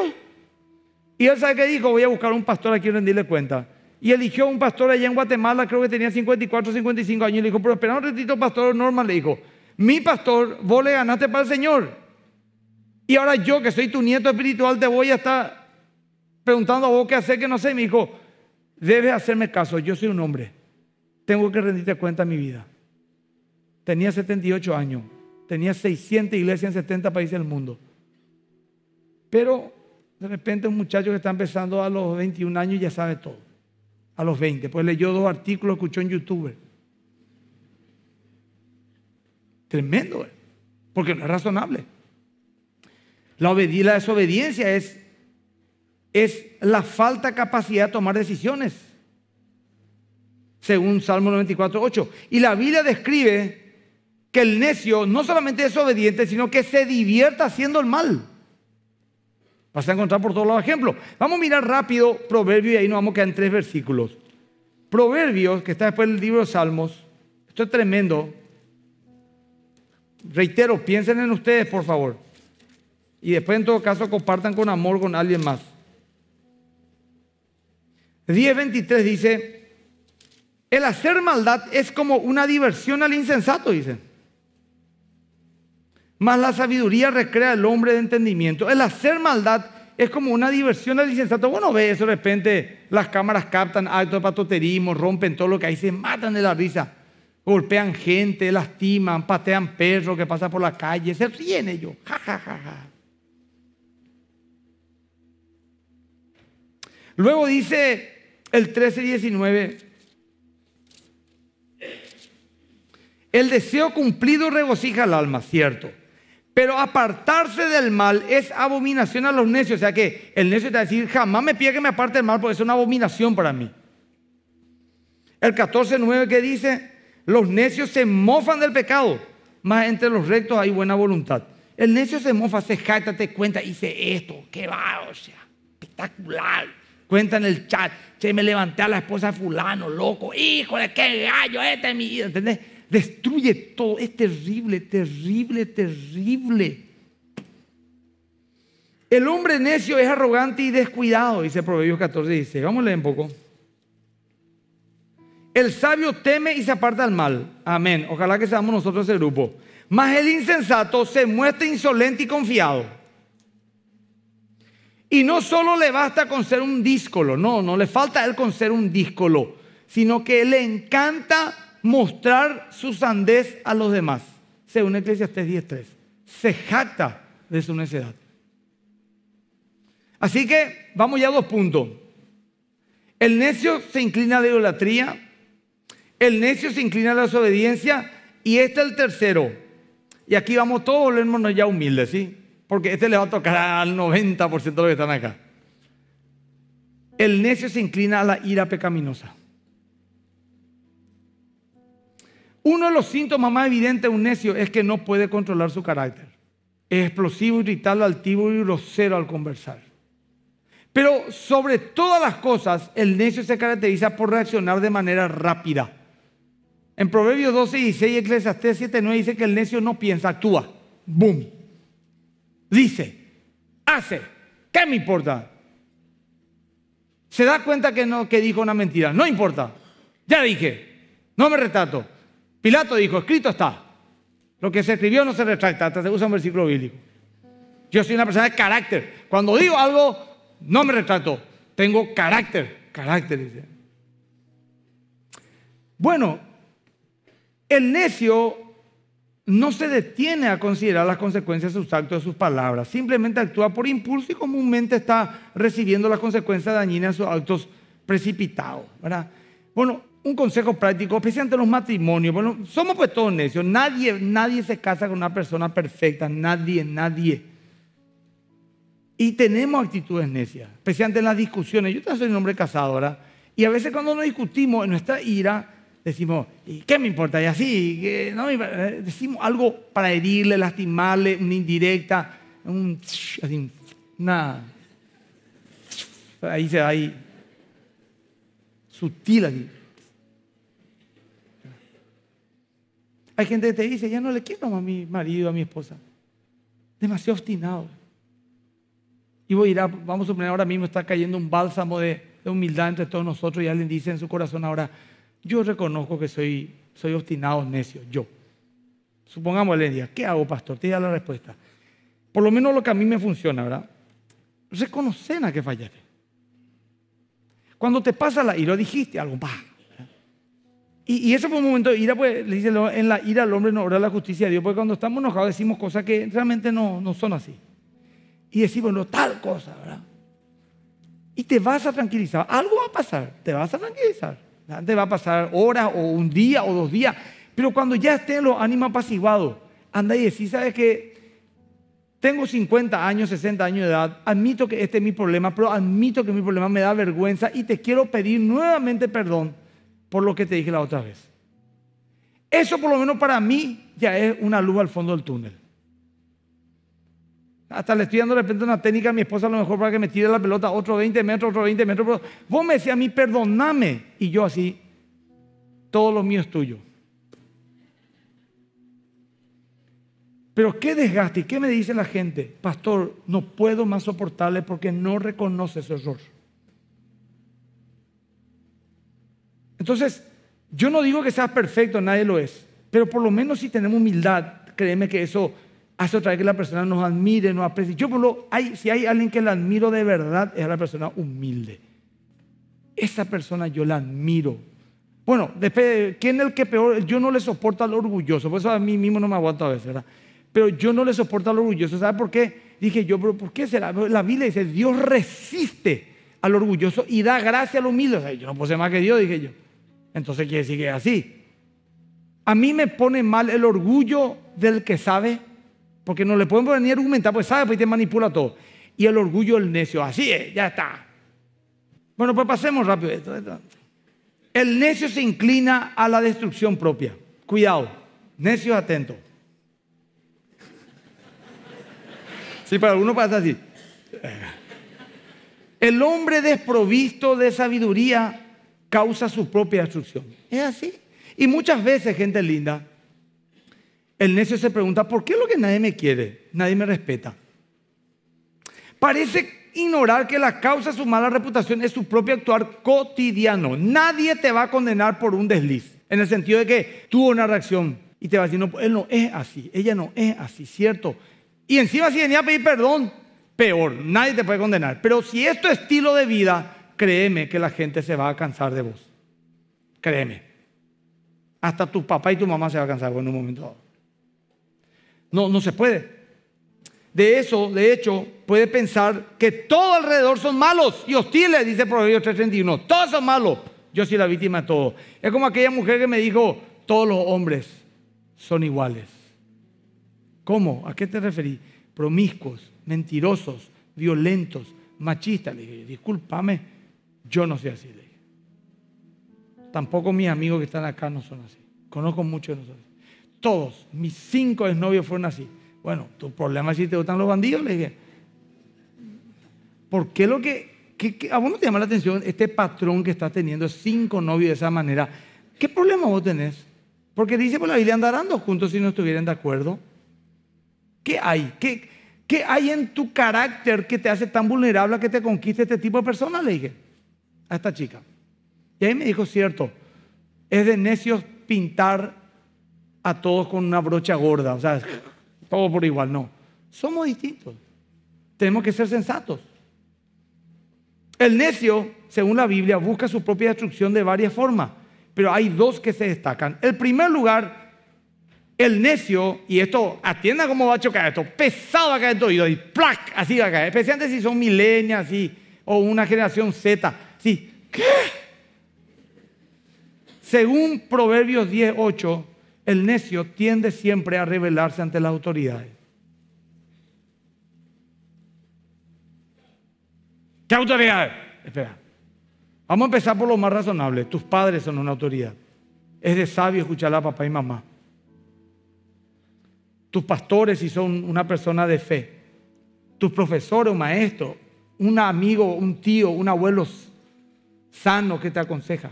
Speaker 1: Y él sabe que dijo, voy a buscar un pastor aquí rendirle cuenta. Y eligió un pastor allá en Guatemala, creo que tenía 54, 55 años. Y le dijo, pero espera un ratito, pastor Norman. Le dijo, mi pastor, vos le ganaste para el Señor. Y ahora yo, que soy tu nieto espiritual, te voy a estar preguntando a vos qué hacer, que no sé. Y me dijo, debes hacerme caso, yo soy un hombre. Tengo que rendirte cuenta mi vida. Tenía 78 años. Tenía 600 iglesias en 70 países del mundo. Pero de repente un muchacho que está empezando a los 21 años ya sabe todo. A los 20. Pues leyó dos artículos, escuchó en YouTube. Tremendo, eh. porque no es razonable. La, desobediencia es, es la falta de capacidad de tomar decisiones según Salmo 94, 8. Y la Biblia describe que el necio no solamente es obediente, sino que se divierta haciendo el mal. Vas a encontrar por todos lados ejemplos. Vamos a mirar rápido Proverbios y ahí nos vamos a quedar en tres versículos. Proverbios, que está después del libro de Salmos, esto es tremendo. Reitero, piensen en ustedes, por favor. Y después, en todo caso, compartan con amor con alguien más. 10.23 dice, el hacer maldad es como una diversión al insensato, dicen más la sabiduría recrea el hombre de entendimiento. El hacer maldad es como una diversión al insensato. Bueno, ve eso de repente, las cámaras captan actos de patoterismo, rompen todo lo que hay, se matan de la risa, golpean gente, lastiman, patean perros que pasan por la calle, se ríen ellos. Ja, Luego dice el 13 El deseo cumplido regocija el alma, cierto. Pero apartarse del mal es abominación a los necios. O sea que el necio te va a decir, jamás me pide que me aparte del mal porque es una abominación para mí. El 14.9 que dice, los necios se mofan del pecado, más entre los rectos hay buena voluntad. El necio se mofa, se jacta, te cuenta, hice esto, qué va, o sea, espectacular. Cuenta en el chat, che, me levanté a la esposa de fulano, loco, híjole, qué gallo, este es mi vida, ¿entendés? destruye todo. Es terrible, terrible, terrible. El hombre necio es arrogante y descuidado, dice Proverbios 14, dice. Vamos a un poco. El sabio teme y se aparta al mal. Amén. Ojalá que seamos nosotros ese grupo. Mas el insensato se muestra insolente y confiado. Y no solo le basta con ser un díscolo, no, no le falta a él con ser un díscolo, sino que le encanta mostrar su sandez a los demás, según Eclesiastes 10.3. Se jacta de su necedad. Así que vamos ya a dos puntos. El necio se inclina a la idolatría, el necio se inclina a la desobediencia y este es el tercero. Y aquí vamos todos, hermanos, ya humildes, ¿sí? Porque este le va a tocar al 90% de los que están acá. El necio se inclina a la ira pecaminosa. Uno de los síntomas más evidentes de un necio es que no puede controlar su carácter. Es explosivo, irritable, altivo y grosero al conversar. Pero sobre todas las cosas, el necio se caracteriza por reaccionar de manera rápida. En Proverbios 12, 16 y Eclesiastes 7, 9 dice que el necio no piensa, actúa. ¡Boom! Dice, hace. ¿Qué me importa? Se da cuenta que, no, que dijo una mentira. No importa. Ya dije. No me retrato. Pilato dijo, escrito está. Lo que se escribió no se retracta, hasta se usa un versículo bíblico. Yo soy una persona de carácter. Cuando digo algo, no me retracto. Tengo carácter. Carácter, dice. Bueno, el necio no se detiene a considerar las consecuencias de sus actos, de sus palabras. Simplemente actúa por impulso y comúnmente está recibiendo las consecuencias dañinas de sus actos precipitados. ¿verdad? Bueno, un consejo práctico, especialmente los matrimonios. somos pues todos necios. Nadie, nadie se casa con una persona perfecta. Nadie, nadie. Y tenemos actitudes necias, especialmente en las discusiones. Yo también soy un hombre casado, ahora, Y a veces cuando nos discutimos en nuestra ira, decimos, qué me importa? Y así, eh, decimos algo para herirle, lastimarle, una indirecta, un, nada. Ahí se va, ahí, sutil Hay gente que te dice, ya no le quiero a mi marido, a mi esposa. Demasiado obstinado. Y voy a vamos a suponer ahora mismo está cayendo un bálsamo de, humildad entre todos nosotros y alguien dice en su corazón ahora, yo reconozco que soy, soy obstinado, necio, yo. Supongamos, le día, ¿qué hago, pastor? Te da la respuesta. Por lo menos lo que a mí me funciona, ¿verdad? Reconocer a que fallaste. Cuando te pasa la... Y lo dijiste algo, pa y, eso fue un momento de ira, pues le dice, en la ira al hombre no obra la justicia de Dios, porque cuando estamos enojados decimos cosas que realmente no, no son así. Y decimos, no, tal cosa, ¿verdad? Y te vas a tranquilizar, algo va a pasar, te vas a tranquilizar. Te va a pasar horas o un día o dos días, pero cuando ya estén los ánimos apaciguados, anda y decís, ¿sabes que Tengo 50 años, 60 años de edad, admito que este es mi problema, pero admito que mi problema me da vergüenza y te quiero pedir nuevamente perdón por lo que te dije la otra vez. Eso por lo menos para mí ya es una luz al fondo del túnel. Hasta le estoy dando de repente una técnica a mi esposa a lo mejor para que me tire la pelota otro 20 metros, otro 20 metros. vos me decías a mí, perdóname. Y yo así, todo lo mío es tuyo. Pero qué desgaste y qué me dice la gente, pastor, no puedo más soportarle porque no reconoce su error. Entonces, yo no digo que seas perfecto, nadie lo es, pero por lo menos si tenemos humildad, créeme que eso hace otra vez que la persona nos admire, nos aprecie. Yo, por lo, hay, si hay alguien que la admiro de verdad, es a la persona humilde. Esa persona yo la admiro. Bueno, después, ¿quién es el que peor? Yo no le soporto al orgulloso, por eso a mí mismo no me aguanto a veces, ¿verdad? Pero yo no le soporto al orgulloso, ¿sabe por qué? Dije yo, pero ¿por qué será? La Biblia dice, Dios resiste al orgulloso y da gracia al humilde. yo no puedo más que Dios, dije yo. Entonces quiere decir que es así. A mí me pone mal el orgullo del que sabe, porque no le pueden venir ni argumentar, pues sabe, pues te manipula todo. Y el orgullo del necio, así es, ya está. Bueno, pues pasemos rápido esto. El necio se inclina a la destrucción propia. Cuidado, necio atento. Sí, para algunos pasa así. El hombre desprovisto de sabiduría causa su propia destrucción. Es así. Y muchas veces, gente linda, el necio se pregunta, ¿por qué es lo que nadie me quiere? Nadie me respeta. Parece ignorar que la causa de su mala reputación es su propio actuar cotidiano. Nadie te va a condenar por un desliz, en el sentido de que tuvo una reacción y te va a decir, no, él no es así, ella no es así, ¿cierto? Y encima si venía a pedir perdón, peor, nadie te puede condenar. Pero si es estilo de vida, créeme que la gente se va a cansar de vos. Créeme. Hasta tu papá y tu mamá se van a cansar en un momento No, no se puede. De eso, de hecho, puede pensar que todo alrededor son malos y hostiles, dice Proverbios 3.31. Todos son malos. Yo soy la víctima de todo. Es como aquella mujer que me dijo, todos los hombres son iguales. ¿Cómo? ¿A qué te referí? Promiscuos, mentirosos, violentos, machistas. Le dije, discúlpame, yo no soy así, le dije. Tampoco mis amigos que están acá no son así. Conozco muchos de nosotros. Todos, mis cinco exnovios fueron así. Bueno, tu problema es si te gustan los bandidos, le dije. ¿Por qué lo que, a vos no te llama la atención este patrón que estás teniendo, cinco novios de esa manera? ¿Qué problema vos tenés? Porque dice, por la Biblia andarán dos juntos si no estuvieran de acuerdo. ¿Qué hay? ¿Qué, ¿Qué hay en tu carácter que te hace tan vulnerable a que te conquiste este tipo de personas? Le dije a esta chica. Y ahí me dijo, cierto, es de necios pintar a todos con una brocha gorda, o sea, todo por igual, no. Somos distintos. Tenemos que ser sensatos. El necio, según la Biblia, busca su propia destrucción de varias formas, pero hay dos que se destacan. El primer lugar, el necio, y esto, atienda cómo va a chocar esto, pesado acá a caer oído y ¡plac! así va a caer, especialmente si son milenias, o una generación Z Sí. ¿Qué? Según Proverbios 10, 8, el necio tiende siempre a rebelarse ante las autoridades. ¿Qué autoridades? Espera. Vamos a empezar por lo más razonable. Tus padres son una autoridad. Es de sabio escuchar a papá y mamá. Tus pastores si son una persona de fe. Tus profesores o maestros. Un amigo, un tío, un abuelo sano que te aconseja.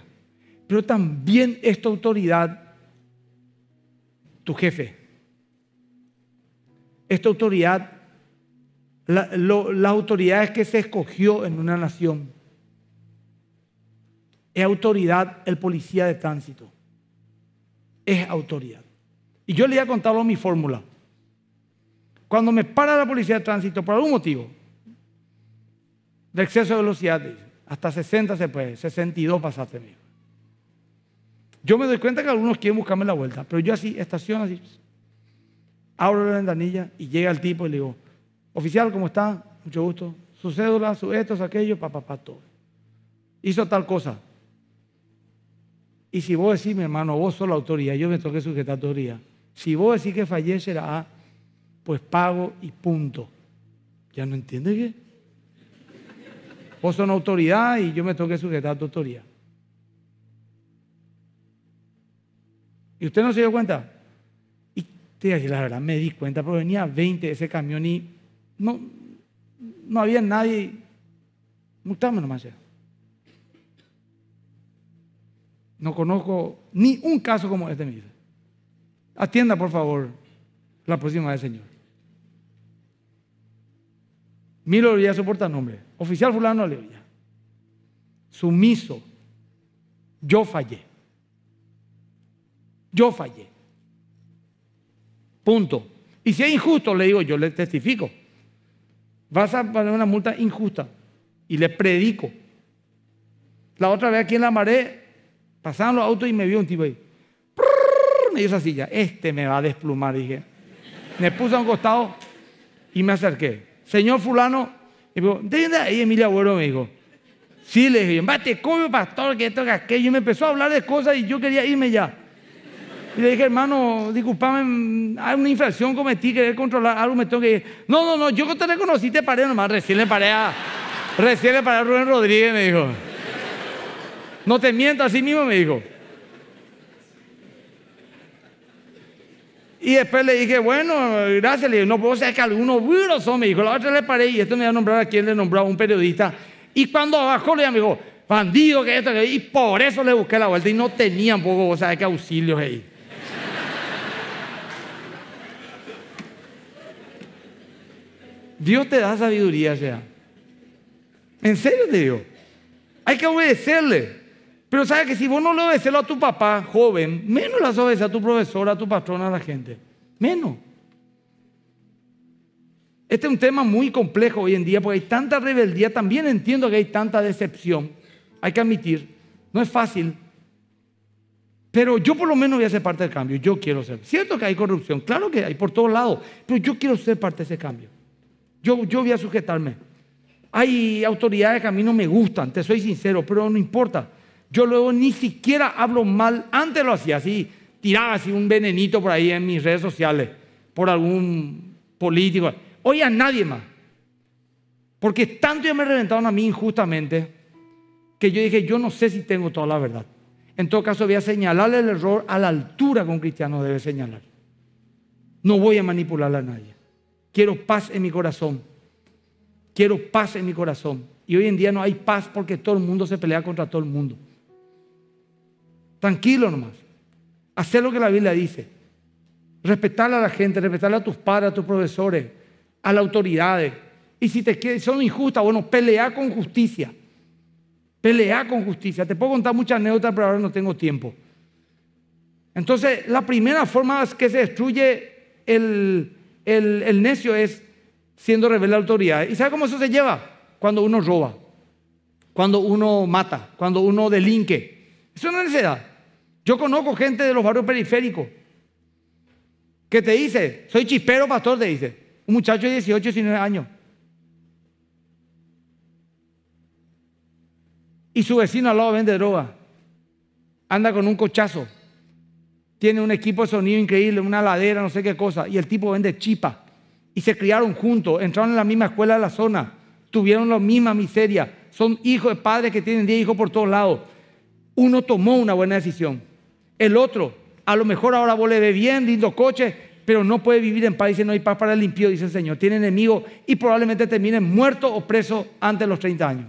Speaker 1: Pero también esta autoridad, tu jefe. Esta autoridad, la, autoridad las que se escogió en una nación. Es autoridad el policía de tránsito. Es autoridad. Y yo le he contado mi fórmula. Cuando me para la policía de tránsito por algún motivo, de exceso de velocidad, hasta 60 se puede, 62 pasaste, Yo me doy cuenta que algunos quieren buscarme la vuelta, pero yo así, estaciono así, abro la ventanilla y llega el tipo y le digo, oficial, ¿cómo está? Mucho gusto. Su cédula, su estos, aquello, papá, papá, todo. Hizo tal cosa. Y si vos decís, mi hermano, vos sos la autoridad, yo me toqué sujetar autoridad. Si vos decís que fallece será A, pues pago y punto. ¿Ya no entiendes qué? Vos son autoridad y yo me tengo que sujetar a autoridad. ¿Y usted no se dio cuenta? Y te dije, la verdad, me di cuenta, pero venía 20 de ese camión y no, no había nadie. Multame más allá. No conozco ni un caso como este, mi Atienda, por favor, la próxima vez, Señor. Mil ya soporta nombre. Oficial fulano Alevilla. Sumiso. Yo fallé. Yo fallé. Punto. Y si es injusto, le digo, yo le testifico. Vas a poner una multa injusta. Y le predico. La otra vez aquí en la maré, pasaban los autos y me vio un tipo ahí. me dio esa silla. Este me va a desplumar, dije. Me puse a un costado y me acerqué señor fulano, y me dijo, ahí Emilia Agüero me dijo, sí, le dije, te come pastor, que esto, que aquello, y me empezó a hablar de cosas y yo quería irme ya. Y le dije, hermano, disculpame, mm, hay una infracción cometí, querer controlar algo, me tengo que No, no, no, yo te reconocí, te paré nomás, recién le paré a, recién le paré Rubén Rodríguez, me dijo. No te miento así mismo me dijo. Y después le dije, bueno, gracias. Le dije, no puedo saber que algunos buenos son. Me dijo, la otra le paré y esto me iba a nombrar a quien le nombraba un periodista. Y cuando abajo le dijo, bandido, que esto, que y por eso le busqué la vuelta y no tenían poco, o sea, que auxilios ahí. Dios te da sabiduría, sea. En serio te Hay que obedecerle. Pero sabes que si vos no le obedeces a tu papá joven, menos las obedeces a tu profesora, a tu patrona, a la gente. Menos. Este es un tema muy complejo hoy en día porque hay tanta rebeldía. También entiendo que hay tanta decepción. Hay que admitir. No es fácil. Pero yo por lo menos voy a ser parte del cambio. Yo quiero ser. Cierto que hay corrupción, claro que hay por todos lados, pero yo quiero ser parte de ese cambio. Yo, yo voy a sujetarme. Hay autoridades que a mí no me gustan, te soy sincero, pero no importa. Yo luego ni siquiera hablo mal, antes lo hacía así, tiraba así un venenito por ahí en mis redes sociales, por algún político. Hoy a nadie más. Porque tanto ya me reventaron a mí injustamente que yo dije, yo no sé si tengo toda la verdad. En todo caso, voy a señalarle el error a la altura que un cristiano debe señalar. No voy a manipular a nadie. Quiero paz en mi corazón. Quiero paz en mi corazón. Y hoy en día no hay paz porque todo el mundo se pelea contra todo el mundo. Tranquilo nomás. Hacer lo que la Biblia dice. Respetar a la gente, respetar a tus padres, a tus profesores, a las autoridades. Y si te son injustas, bueno, pelear con justicia. Pelea con justicia. Te puedo contar muchas anécdotas, pero ahora no tengo tiempo. Entonces, la primera forma que se destruye el, el, necio es siendo rebelde a la autoridad. ¿Y ¿sabes cómo eso se lleva? Cuando uno roba, cuando uno mata, cuando uno delinque. Eso es una necesidad yo conozco gente de los barrios periféricos que te dice, soy chispero pastor, te dice, un muchacho de 18, 19 años. Y su vecino al lado vende droga. Anda con un cochazo. Tiene un equipo de sonido increíble, una ladera, no sé qué cosa. Y el tipo vende chipa. Y se criaron juntos, entraron en la misma escuela de la zona, tuvieron la misma miseria. Son hijos de padres que tienen 10 hijos por todos lados. Uno tomó una buena decisión. El otro, a lo mejor ahora vos le bien, lindo coche, pero no puede vivir en paz. y no hay paz para el limpio, dice el Señor. Tiene enemigo y probablemente termine muerto o preso antes de los 30 años.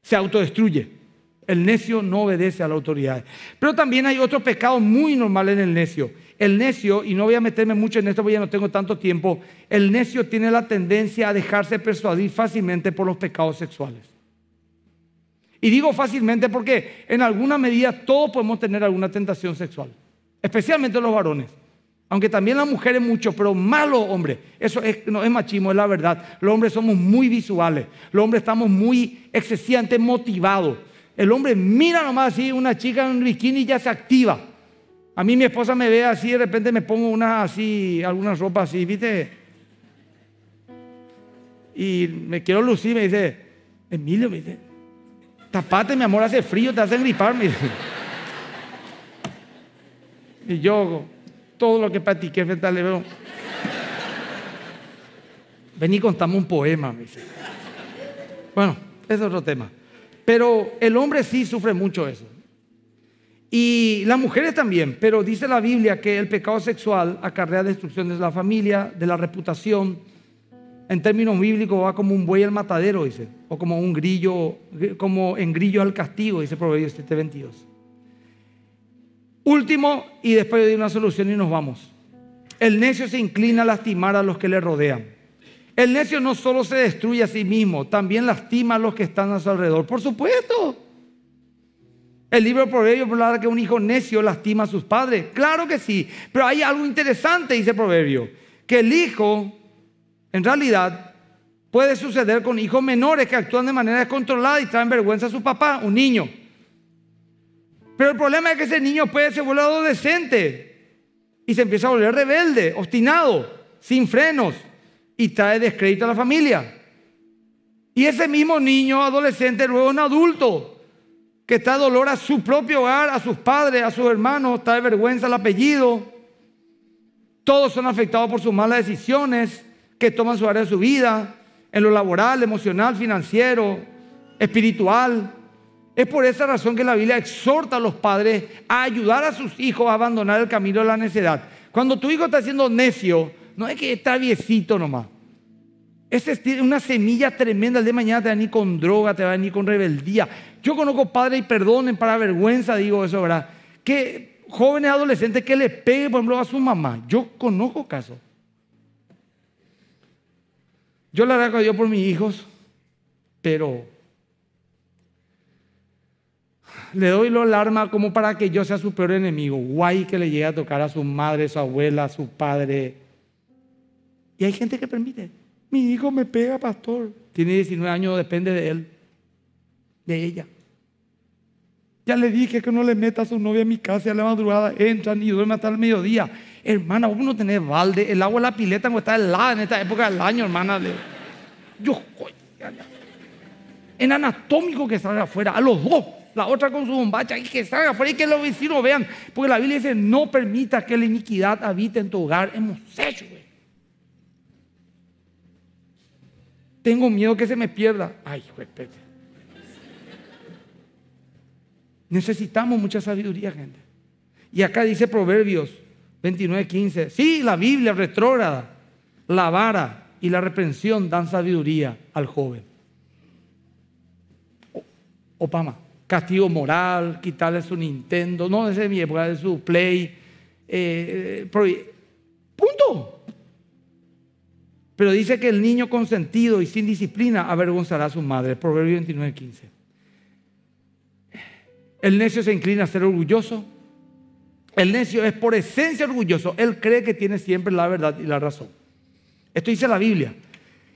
Speaker 1: Se autodestruye. El necio no obedece a la autoridad. Pero también hay otro pecado muy normal en el necio. El necio, y no voy a meterme mucho en esto porque ya no tengo tanto tiempo, el necio tiene la tendencia a dejarse persuadir fácilmente por los pecados sexuales. Y digo fácilmente porque en alguna medida todos podemos tener alguna tentación sexual, especialmente los varones. Aunque también las mujeres mucho, pero malo hombre. Eso es, no es machismo, es la verdad. Los hombres somos muy visuales. Los hombres estamos muy excesivamente motivados. El hombre mira nomás así una chica en un bikini y ya se activa. A mí mi esposa me ve así, de repente me pongo una así, algunas ropas así, ¿viste? Y me quiero lucir, me dice, Emilio, me dice, Tapate, mi amor, hace frío, te hacen gripar. Y yo, todo lo que practiqué frente al ven Vení, contame un poema, me dice. Bueno, es otro tema. Pero el hombre sí sufre mucho eso. Y las mujeres también, pero dice la Biblia que el pecado sexual acarrea destrucciones de la familia, de la reputación, en términos bíblicos va como un buey al matadero, dice, o como un grillo, como en grillo al castigo, dice Proverbios 7:22. Último, y después de una solución y nos vamos. El necio se inclina a lastimar a los que le rodean. El necio no solo se destruye a sí mismo, también lastima a los que están a su alrededor. Por supuesto. El libro de Proverbios habla que un hijo necio lastima a sus padres. Claro que sí. Pero hay algo interesante, dice Proverbio, que el hijo en realidad puede suceder con hijos menores que actúan de manera descontrolada y traen vergüenza a su papá, un niño. Pero el problema es que ese niño puede ser volver adolescente y se empieza a volver rebelde, obstinado, sin frenos y trae descrédito a la familia. Y ese mismo niño adolescente luego un adulto que trae dolor a su propio hogar, a sus padres, a sus hermanos, trae vergüenza al apellido. Todos son afectados por sus malas decisiones que toman su área de su vida, en lo laboral, emocional, financiero, espiritual. Es por esa razón que la Biblia exhorta a los padres a ayudar a sus hijos a abandonar el camino de la necedad. Cuando tu hijo está siendo necio, no es que es traviesito nomás. Es una semilla tremenda. El de mañana te va a venir con droga, te va a venir con rebeldía. Yo conozco padres, y perdonen para vergüenza, digo eso, ¿verdad? Que jóvenes adolescentes que le peguen, por ejemplo, a su mamá. Yo conozco casos. Yo le agradezco a Dios por mis hijos, pero le doy la alarma como para que yo sea su peor enemigo. Guay que le llegue a tocar a su madre, a su abuela, a su padre. Y hay gente que permite. Mi hijo me pega, pastor. Tiene 19 años, depende de él, de ella. Ya le dije que no le meta a su novia en mi casa a la madrugada. entra y duerme hasta el mediodía. Hermana, vos no tenés balde, el agua de la pileta no está helada en esta época del año, hermana. De... Yo, en anatómico que salga afuera, a los dos. La otra con su bombacha y que salga afuera y que los vecinos vean. Porque la Biblia dice, no permita que la iniquidad habite en tu hogar. Hemos hecho, güey. Tengo miedo que se me pierda. Ay, respete. Necesitamos mucha sabiduría, gente. Y acá dice Proverbios 29.15, Sí, la Biblia retrógrada, la vara y la reprensión dan sabiduría al joven. Opama, castigo moral, quitarle su Nintendo, no, ese es mi época, de su Play. Eh, eh, punto. Pero dice que el niño consentido y sin disciplina avergonzará a su madre. Proverbio 29.15 El necio se inclina a ser orgulloso el necio es por esencia orgulloso. Él cree que tiene siempre la verdad y la razón. Esto dice la Biblia.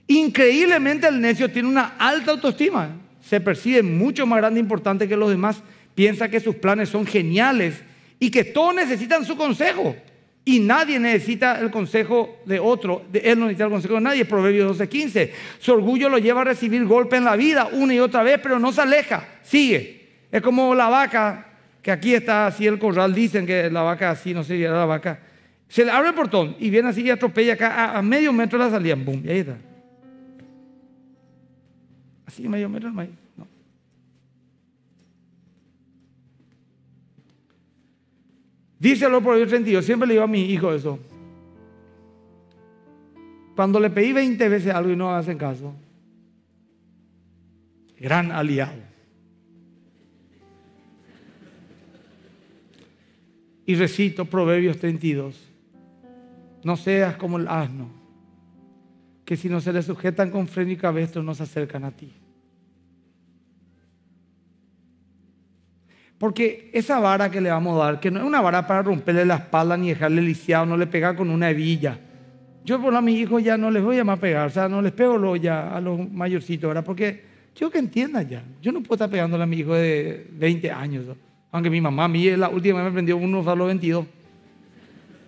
Speaker 1: Increíblemente el necio tiene una alta autoestima. Se percibe mucho más grande e importante que los demás. Piensa que sus planes son geniales y que todos necesitan su consejo. Y nadie necesita el consejo de otro. Él no necesita el consejo de nadie. Proverbios 12:15. Su orgullo lo lleva a recibir golpe en la vida una y otra vez, pero no se aleja. Sigue. Es como la vaca que aquí está así el corral, dicen que la vaca así, no sé la vaca. Se le abre el portón y viene así y atropella acá a, medio metro la salían, ¡bum! y ahí está. Así, medio metro No. Dice el sentido siempre le digo a mi hijo eso. Cuando le pedí 20 veces algo y no hacen caso, gran aliado. Y recito Proverbios 32. No seas como el asno, que si no se le sujetan con freno y cabestro no se acercan a ti. Porque esa vara que le vamos a dar, que no es una vara para romperle la espalda ni dejarle lisiado, no le pega con una hebilla. Yo por a mis hijos ya no les voy a más pegar, o sea, no les pego lo ya a los mayorcitos, ¿verdad? Porque yo que entienda ya, yo no puedo estar pegándole a mi hijo de 20 años aunque mi mamá, es la última vez me aprendió de los 22,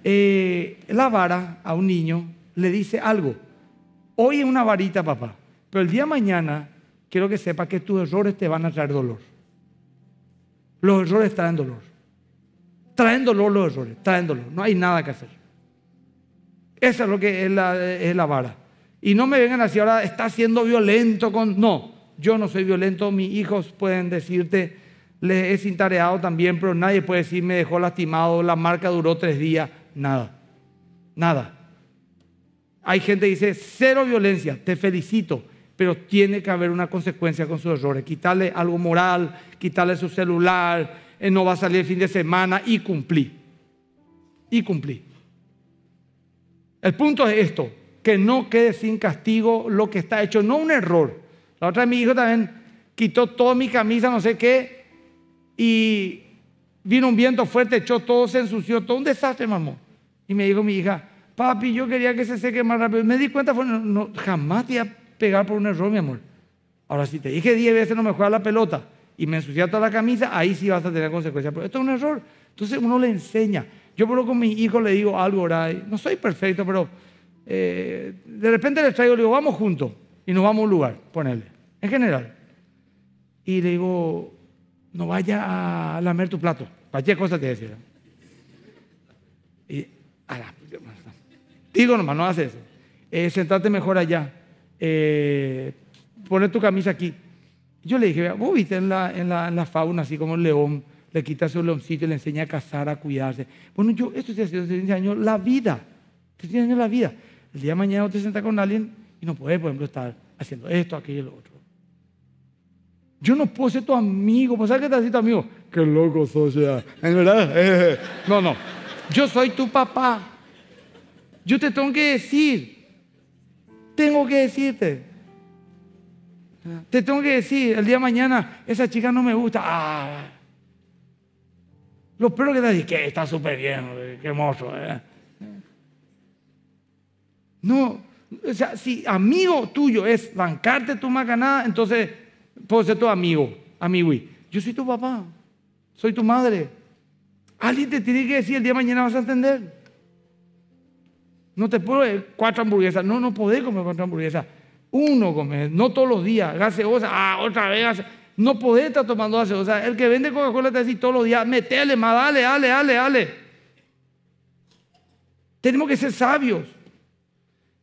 Speaker 1: eh, la vara a un niño le dice algo. Hoy es una varita, papá, pero el día de mañana quiero que sepas que tus errores te van a traer dolor. Los errores traen dolor. Traen dolor los errores, traen dolor. No hay nada que hacer. Esa es lo que es la, vara. Y no me vengan así ahora, está siendo violento con... No, yo no soy violento, mis hijos pueden decirte les he sintareado también, pero nadie puede decir me dejó lastimado, la marca duró tres días, nada, nada. Hay gente que dice cero violencia, te felicito, pero tiene que haber una consecuencia con sus errores. Quitarle algo moral, quitarle su celular, eh, no va a salir el fin de semana y cumplí. Y cumplí. El punto es esto, que no quede sin castigo lo que está hecho, no un error. La otra vez mi hijo también quitó toda mi camisa, no sé qué, y vino un viento fuerte, echó todo, se ensució, todo un desastre, mamá. Y me dijo mi hija, papi, yo quería que se seque más rápido. Me di cuenta, no, jamás te iba a pegar por un error, mi amor. Ahora, si te dije 10 veces no me juega la pelota y me ensució toda la camisa, ahí sí vas a tener consecuencias. Pero esto es un error. Entonces uno le enseña. Yo por lo con mis hijos le digo algo, ¿verdad? no soy perfecto, pero eh, de repente les traigo, le digo, vamos juntos y nos vamos a un lugar, ponele, en general. Y le digo, no vaya a lamer tu plato. Cualquier cosa te decía. Y digo nomás, no haces eso. Eh, sentate mejor allá. Eh, poner tu camisa aquí. Yo le dije, vos viste en la, fauna, así como el león, le quitas su leoncito y le enseña a cazar, a cuidarse. Bueno, yo, esto hace tiene años, la vida. tiene años la vida. El día de mañana te sentas con alguien y no puedes, por ejemplo, estar haciendo esto, aquello y lo otro. Yo no puedo ser tu amigo. ¿Pues sabes qué te haces tu amigo? Qué loco soy ya. ¿En verdad? no, no. Yo soy tu papá. Yo te tengo que decir. Tengo que decirte. Te tengo que decir, el día de mañana, esa chica no me gusta. Ah. Lo peor que te decir, que está súper bien, qué mozo. ¿eh? No, o sea, si amigo tuyo es bancarte tu macanada, entonces puedo ser tu amigo, amigo. Yo soy tu papá, soy tu madre. Alguien te tiene que decir, el día de mañana vas a atender? No te puedo cuatro hamburguesas. No, no podés comer cuatro hamburguesas. Uno comer, no todos los días. Gaseosa, ah, otra vez No podés estar tomando gaseosa. El que vende Coca-Cola te dice todos los días, metele más, dale, dale, dale, dale. Tenemos que ser sabios.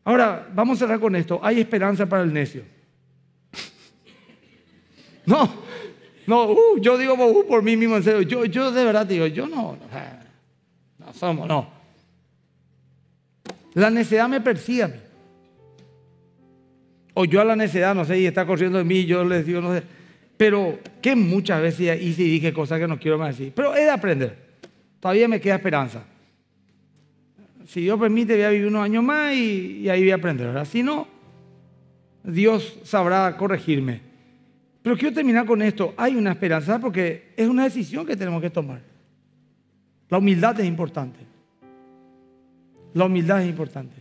Speaker 1: Ahora, vamos a cerrar con esto. Hay esperanza para el necio. No, no, uh, yo digo uh, por mí mismo, en serio. Yo, yo de verdad digo, yo no, no somos, no. La necedad me persigue a mí. O yo a la necedad, no sé, y está corriendo de mí, yo les digo, no sé. Pero que muchas veces hice y dije cosas que no quiero más decir. Pero he de aprender. Todavía me queda esperanza. Si Dios permite, voy a vivir unos años más y, ahí voy a aprender. Ahora, si no, Dios sabrá corregirme. Pero quiero terminar con esto. Hay una esperanza porque es una decisión que tenemos que tomar. La humildad es importante. La humildad es importante.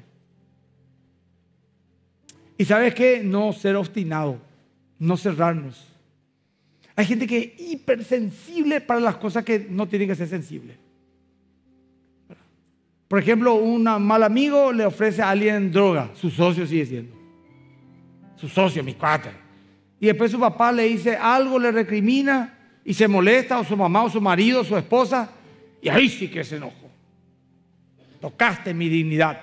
Speaker 1: Y sabes qué? No ser obstinado, no cerrarnos. Hay gente que es hipersensible para las cosas que no tienen que ser sensibles. Por ejemplo, un mal amigo le ofrece a alguien droga, su socio sigue siendo. Su socio, mi cuate y después su papá le dice algo, le recrimina y se molesta, o su mamá, o su marido, o su esposa, y ahí sí que se enojó. Tocaste mi dignidad,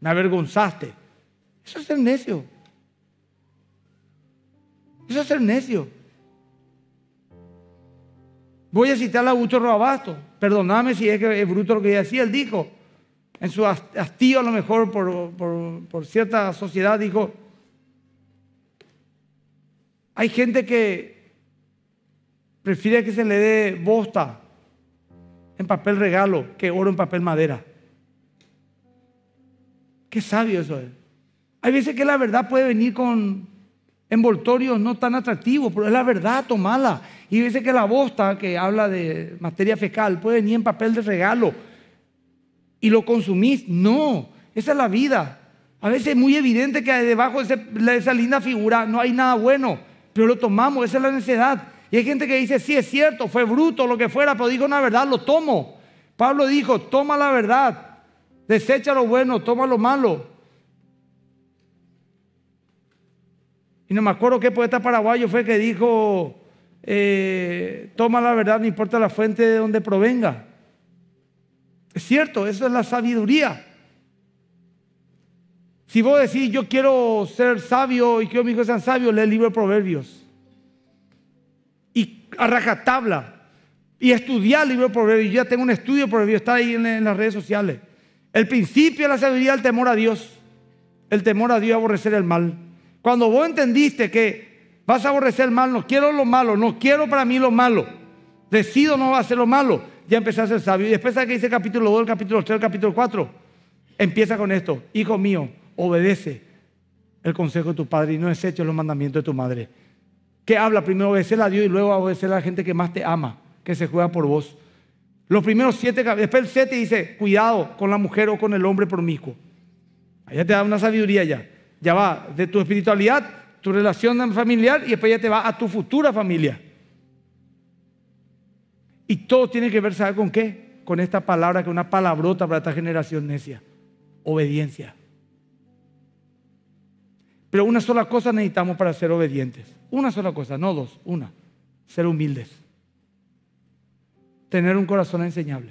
Speaker 1: me avergonzaste. Eso es ser necio. Eso es ser necio. Voy a citar a Augusto abasto. Perdonadme si es que es bruto lo que decía. Él dijo, en su hastío a lo mejor por, por, por cierta sociedad, dijo, hay gente que prefiere que se le dé bosta en papel regalo que oro en papel madera. Qué sabio eso es. Hay veces que la verdad puede venir con envoltorios no tan atractivos, pero es la verdad, tomala. Y hay veces que la bosta que habla de materia fecal puede venir en papel de regalo y lo consumís. No, esa es la vida. A veces es muy evidente que debajo de esa linda figura no hay nada bueno pero lo tomamos, esa es la necesidad. Y hay gente que dice, sí, es cierto, fue bruto, lo que fuera, pero dijo una verdad, lo tomo. Pablo dijo, toma la verdad, desecha lo bueno, toma lo malo. Y no me acuerdo qué poeta paraguayo fue que dijo, eh, toma la verdad, no importa la fuente de donde provenga. Es cierto, eso es la sabiduría. Si vos decís, yo quiero ser sabio y quiero que mis hijos sean sabios, lee el libro de Proverbios. Y arraja tabla. Y estudia el libro de Proverbios. Yo ya tengo un estudio de Proverbios, está ahí en, las redes sociales. El principio de la sabiduría es el temor a Dios. El temor a Dios aborrecer el mal. Cuando vos entendiste que vas a aborrecer el mal, no quiero lo malo, no quiero para mí lo malo, decido no hacer lo malo, ya empecé a ser sabio. Y después, ¿sabes que dice el capítulo 2, el capítulo 3, el capítulo 4? Empieza con esto, hijo mío, obedece el consejo de tu padre y no deseches los mandamientos de tu madre. ¿Qué habla? Primero obedecer a Dios y luego obedecer a la gente que más te ama, que se juega por vos. Los primeros siete, después el siete dice, cuidado con la mujer o con el hombre promiscuo. Allá te da una sabiduría ya. Ya va de tu espiritualidad, tu relación familiar y después ya te va a tu futura familia. Y todo tiene que ver, ¿sabes con qué? Con esta palabra que es una palabrota para esta generación necia. Obediencia. Pero una sola cosa necesitamos para ser obedientes. Una sola cosa, no dos, una. Ser humildes. Tener un corazón enseñable.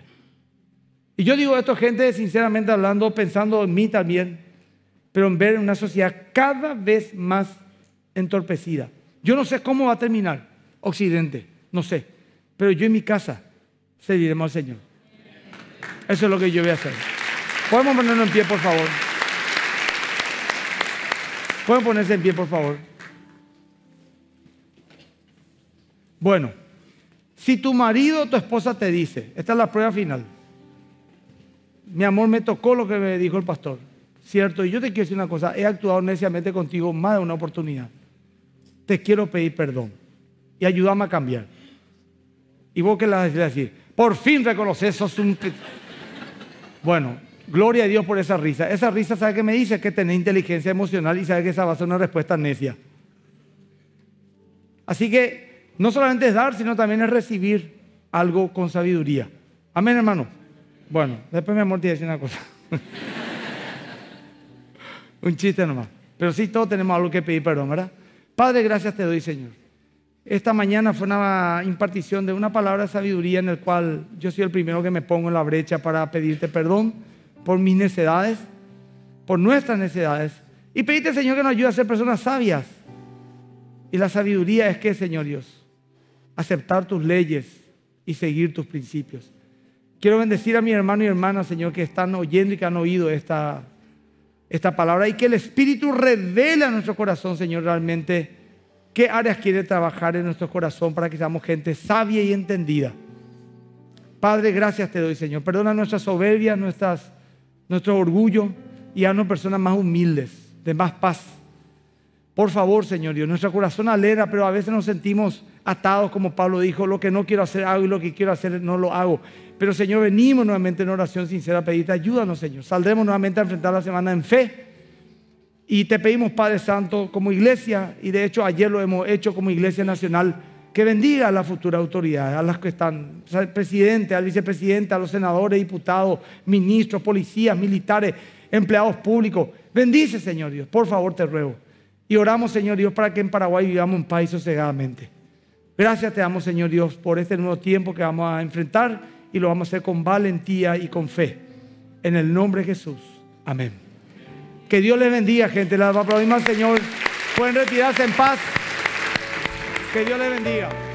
Speaker 1: Y yo digo esto, gente, sinceramente hablando, pensando en mí también, pero en ver una sociedad cada vez más entorpecida. Yo no sé cómo va a terminar Occidente, no sé. Pero yo en mi casa seguiremos al Señor. Eso es lo que yo voy a hacer. Podemos ponernos en pie, por favor. Pueden ponerse en pie, por favor. Bueno, si tu marido o tu esposa te dice, esta es la prueba final, mi amor, me tocó lo que me dijo el pastor, ¿cierto? Y yo te quiero decir una cosa, he actuado neciamente contigo más de una oportunidad. Te quiero pedir perdón y ayúdame a cambiar. Y vos que la vas decir, por fin reconoces, sos un... Bueno, Gloria a Dios por esa risa. Esa risa sabe que me dice que tenés inteligencia emocional y sabe que esa va a ser una respuesta necia. Así que no solamente es dar, sino también es recibir algo con sabiduría. Amén, hermano. Bueno, después mi amor te decir una cosa. Un chiste nomás. Pero sí, todos tenemos algo que pedir perdón, ¿verdad? Padre, gracias te doy, Señor. Esta mañana fue una impartición de una palabra de sabiduría en el cual yo soy el primero que me pongo en la brecha para pedirte perdón por mis necesidades, por nuestras necesidades Y pedirte Señor, que nos ayude a ser personas sabias. Y la sabiduría es que, Señor Dios, aceptar tus leyes y seguir tus principios. Quiero bendecir a mi hermano y hermana, Señor, que están oyendo y que han oído esta, esta palabra y que el Espíritu revela a nuestro corazón, Señor, realmente qué áreas quiere trabajar en nuestro corazón para que seamos gente sabia y entendida. Padre, gracias te doy, Señor. Perdona nuestras soberbias, nuestras nuestro orgullo y haznos personas más humildes, de más paz. Por favor, Señor Dios, nuestro corazón alegra, pero a veces nos sentimos atados, como Pablo dijo, lo que no quiero hacer hago y lo que quiero hacer no lo hago. Pero Señor, venimos nuevamente en oración sincera, pedirte ayúdanos, Señor. Saldremos nuevamente a enfrentar la semana en fe. Y te pedimos, Padre Santo, como iglesia, y de hecho ayer lo hemos hecho como iglesia nacional, que bendiga a la futura autoridad, a las que están, al presidente, al vicepresidente, a los senadores, diputados, ministros, policías, militares, empleados públicos. Bendice, Señor Dios, por favor te ruego. Y oramos, Señor Dios, para que en Paraguay vivamos un país sosegadamente. Gracias te damos, Señor Dios, por este nuevo tiempo que vamos a enfrentar y lo vamos a hacer con valentía y con fe. En el nombre de Jesús. Amén. Que Dios les bendiga, gente. La aplaudimos Señor. Pueden retirarse en paz. Que Dios le bendiga.